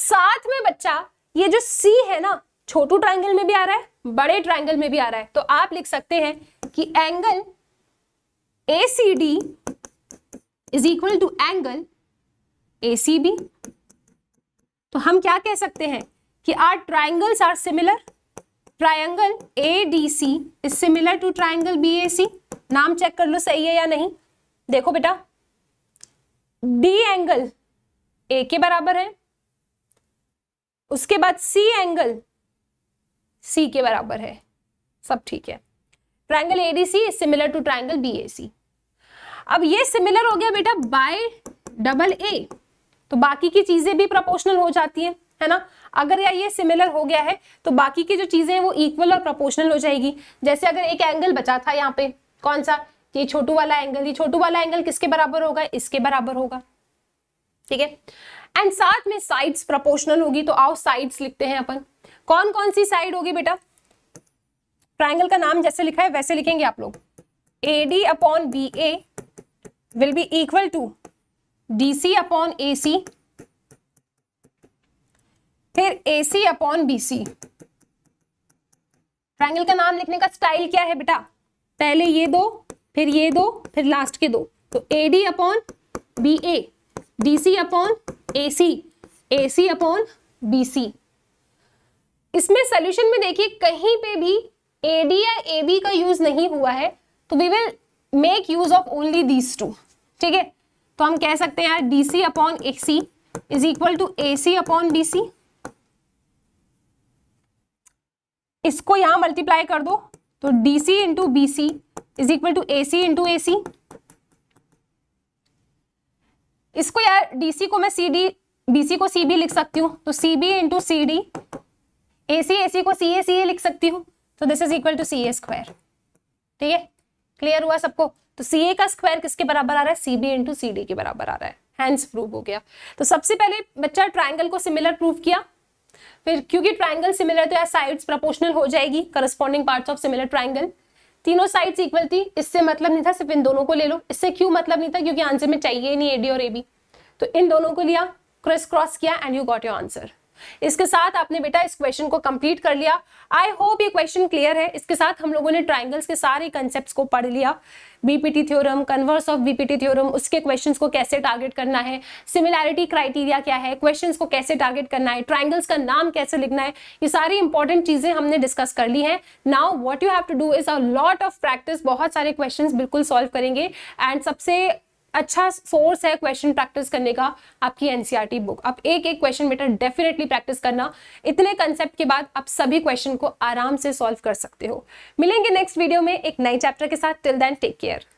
साथ में बच्चा ये जो सी है ना छोटू ट्राइंगल में भी आ रहा है बड़े ट्राइंगल में भी आ रहा है तो आप लिख सकते हैं कि angle A C D is equal to angle A C B तो हम क्या कह सकते हैं कि our triangles are similar triangle A D C is similar to triangle B A C नाम चेक कर लो सही है या नहीं देखो बेटा डी एंगल ए के बराबर है उसके बाद सी एंगल सी के बराबर है सब ठीक है triangle A D C is similar to triangle B A C अब ये सिमिलर हो गया बेटा बाय डबल ए तो बाकी की चीजें भी प्रोपोर्शनल हो जाती हैं है ना अगर या ये सिमिलर हो गया है तो बाकी की जो चीज़ें हैं वो इक्वल और प्रोपोर्शनल हो जाएगी जैसे अगर एक एंगल बचा था यहाँ पे कौन सा ये छोटू वाला एंगल ये छोटू वाला एंगल किसके बराबर होगा इसके बराबर होगा ठीक है एंड साथ में साइड्स प्रोपोर्शनल होगी तो आओ साइड्स लिखते हैं अपन कौन कौन सी साइड होगी बेटा ट्राइंगल का नाम जैसे लिखा है वैसे लिखेंगे आप लोग A D upon B A will be equal to D C upon A C फिर A C upon B C triangle का नाम लिखने का स्टाइल क्या है बेटा पहले ये दो फिर ये दो फिर लास्ट के दो तो A D upon B A D C upon A C A C upon B C इसमें सोल्यूशन में देखिए कहीं पे भी ए डी या ए बी का यूज नहीं हुआ है तो we will make use of only these two ठीक है तो हम कह सकते हैं D C upon A C is equal to A C upon B C इसको यहां मल्टीप्लाई कर दो तो D C into B C is equal to A C into A C इसको यार डी सी को मैं सी डी बी सी को सी बी लिख सकती हूँ तो C B into C D A C A C को सी ए सी ए लिख सकती हूँ तो this is equal to C A square ठीक है क्लियर हुआ सबको तो सी ए का स्क्वायर किसके बराबर आ रहा है C B into C D के बराबर आ रहा है हैंड्स प्रूफ हो गया तो सबसे पहले बच्चा ट्राइंगल को सिमिलर प्रूफ किया फिर क्योंकि ट्राइंगल सिमिलर तो यार साइड्स प्रपोर्शनल हो जाएगी corresponding parts of similar triangle तीनों साइड्स इक्वल थी इससे मतलब नहीं था सिर्फ इन दोनों को ले लो इससे क्यों मतलब नहीं था क्योंकि आंसर में चाहिए नहीं एडी और ए बी तो इन दोनों को लिया क्रिस क्रॉस किया and you got your answer इसके साथ आपने बेटा इस क्वेश्चन को कंप्लीट कर लिया आई होप ये क्वेश्चन क्लियर है इसके साथ हम लोगों ने ट्राइंगल्स के सारे कंसेप्ट को पढ़ लिया BPT theorem converse of BPT theorem उसके क्वेश्चन को कैसे टारगेट करना है सिमिलैरिटी क्राइटेरिया क्या है क्वेश्चन को कैसे टारगेट करना है ट्राइंगल्स का नाम कैसे लिखना है ये सारी इंपॉर्टेंट चीजें हमने डिस्कस कर ली हैं now what you have to do is a lot of practice बहुत सारे क्वेश्चन बिल्कुल सॉल्व करेंगे एंड सबसे अच्छा सोर्स है क्वेश्चन प्रैक्टिस करने का आपकी एनसीईआरटी बुक आप एक एक क्वेश्चन बेटा डेफिनेटली प्रैक्टिस करना इतने कंसेप्ट के बाद आप सभी क्वेश्चन को आराम से सॉल्व कर सकते हो मिलेंगे नेक्स्ट वीडियो में एक नए चैप्टर के साथ टिल देन टेक केयर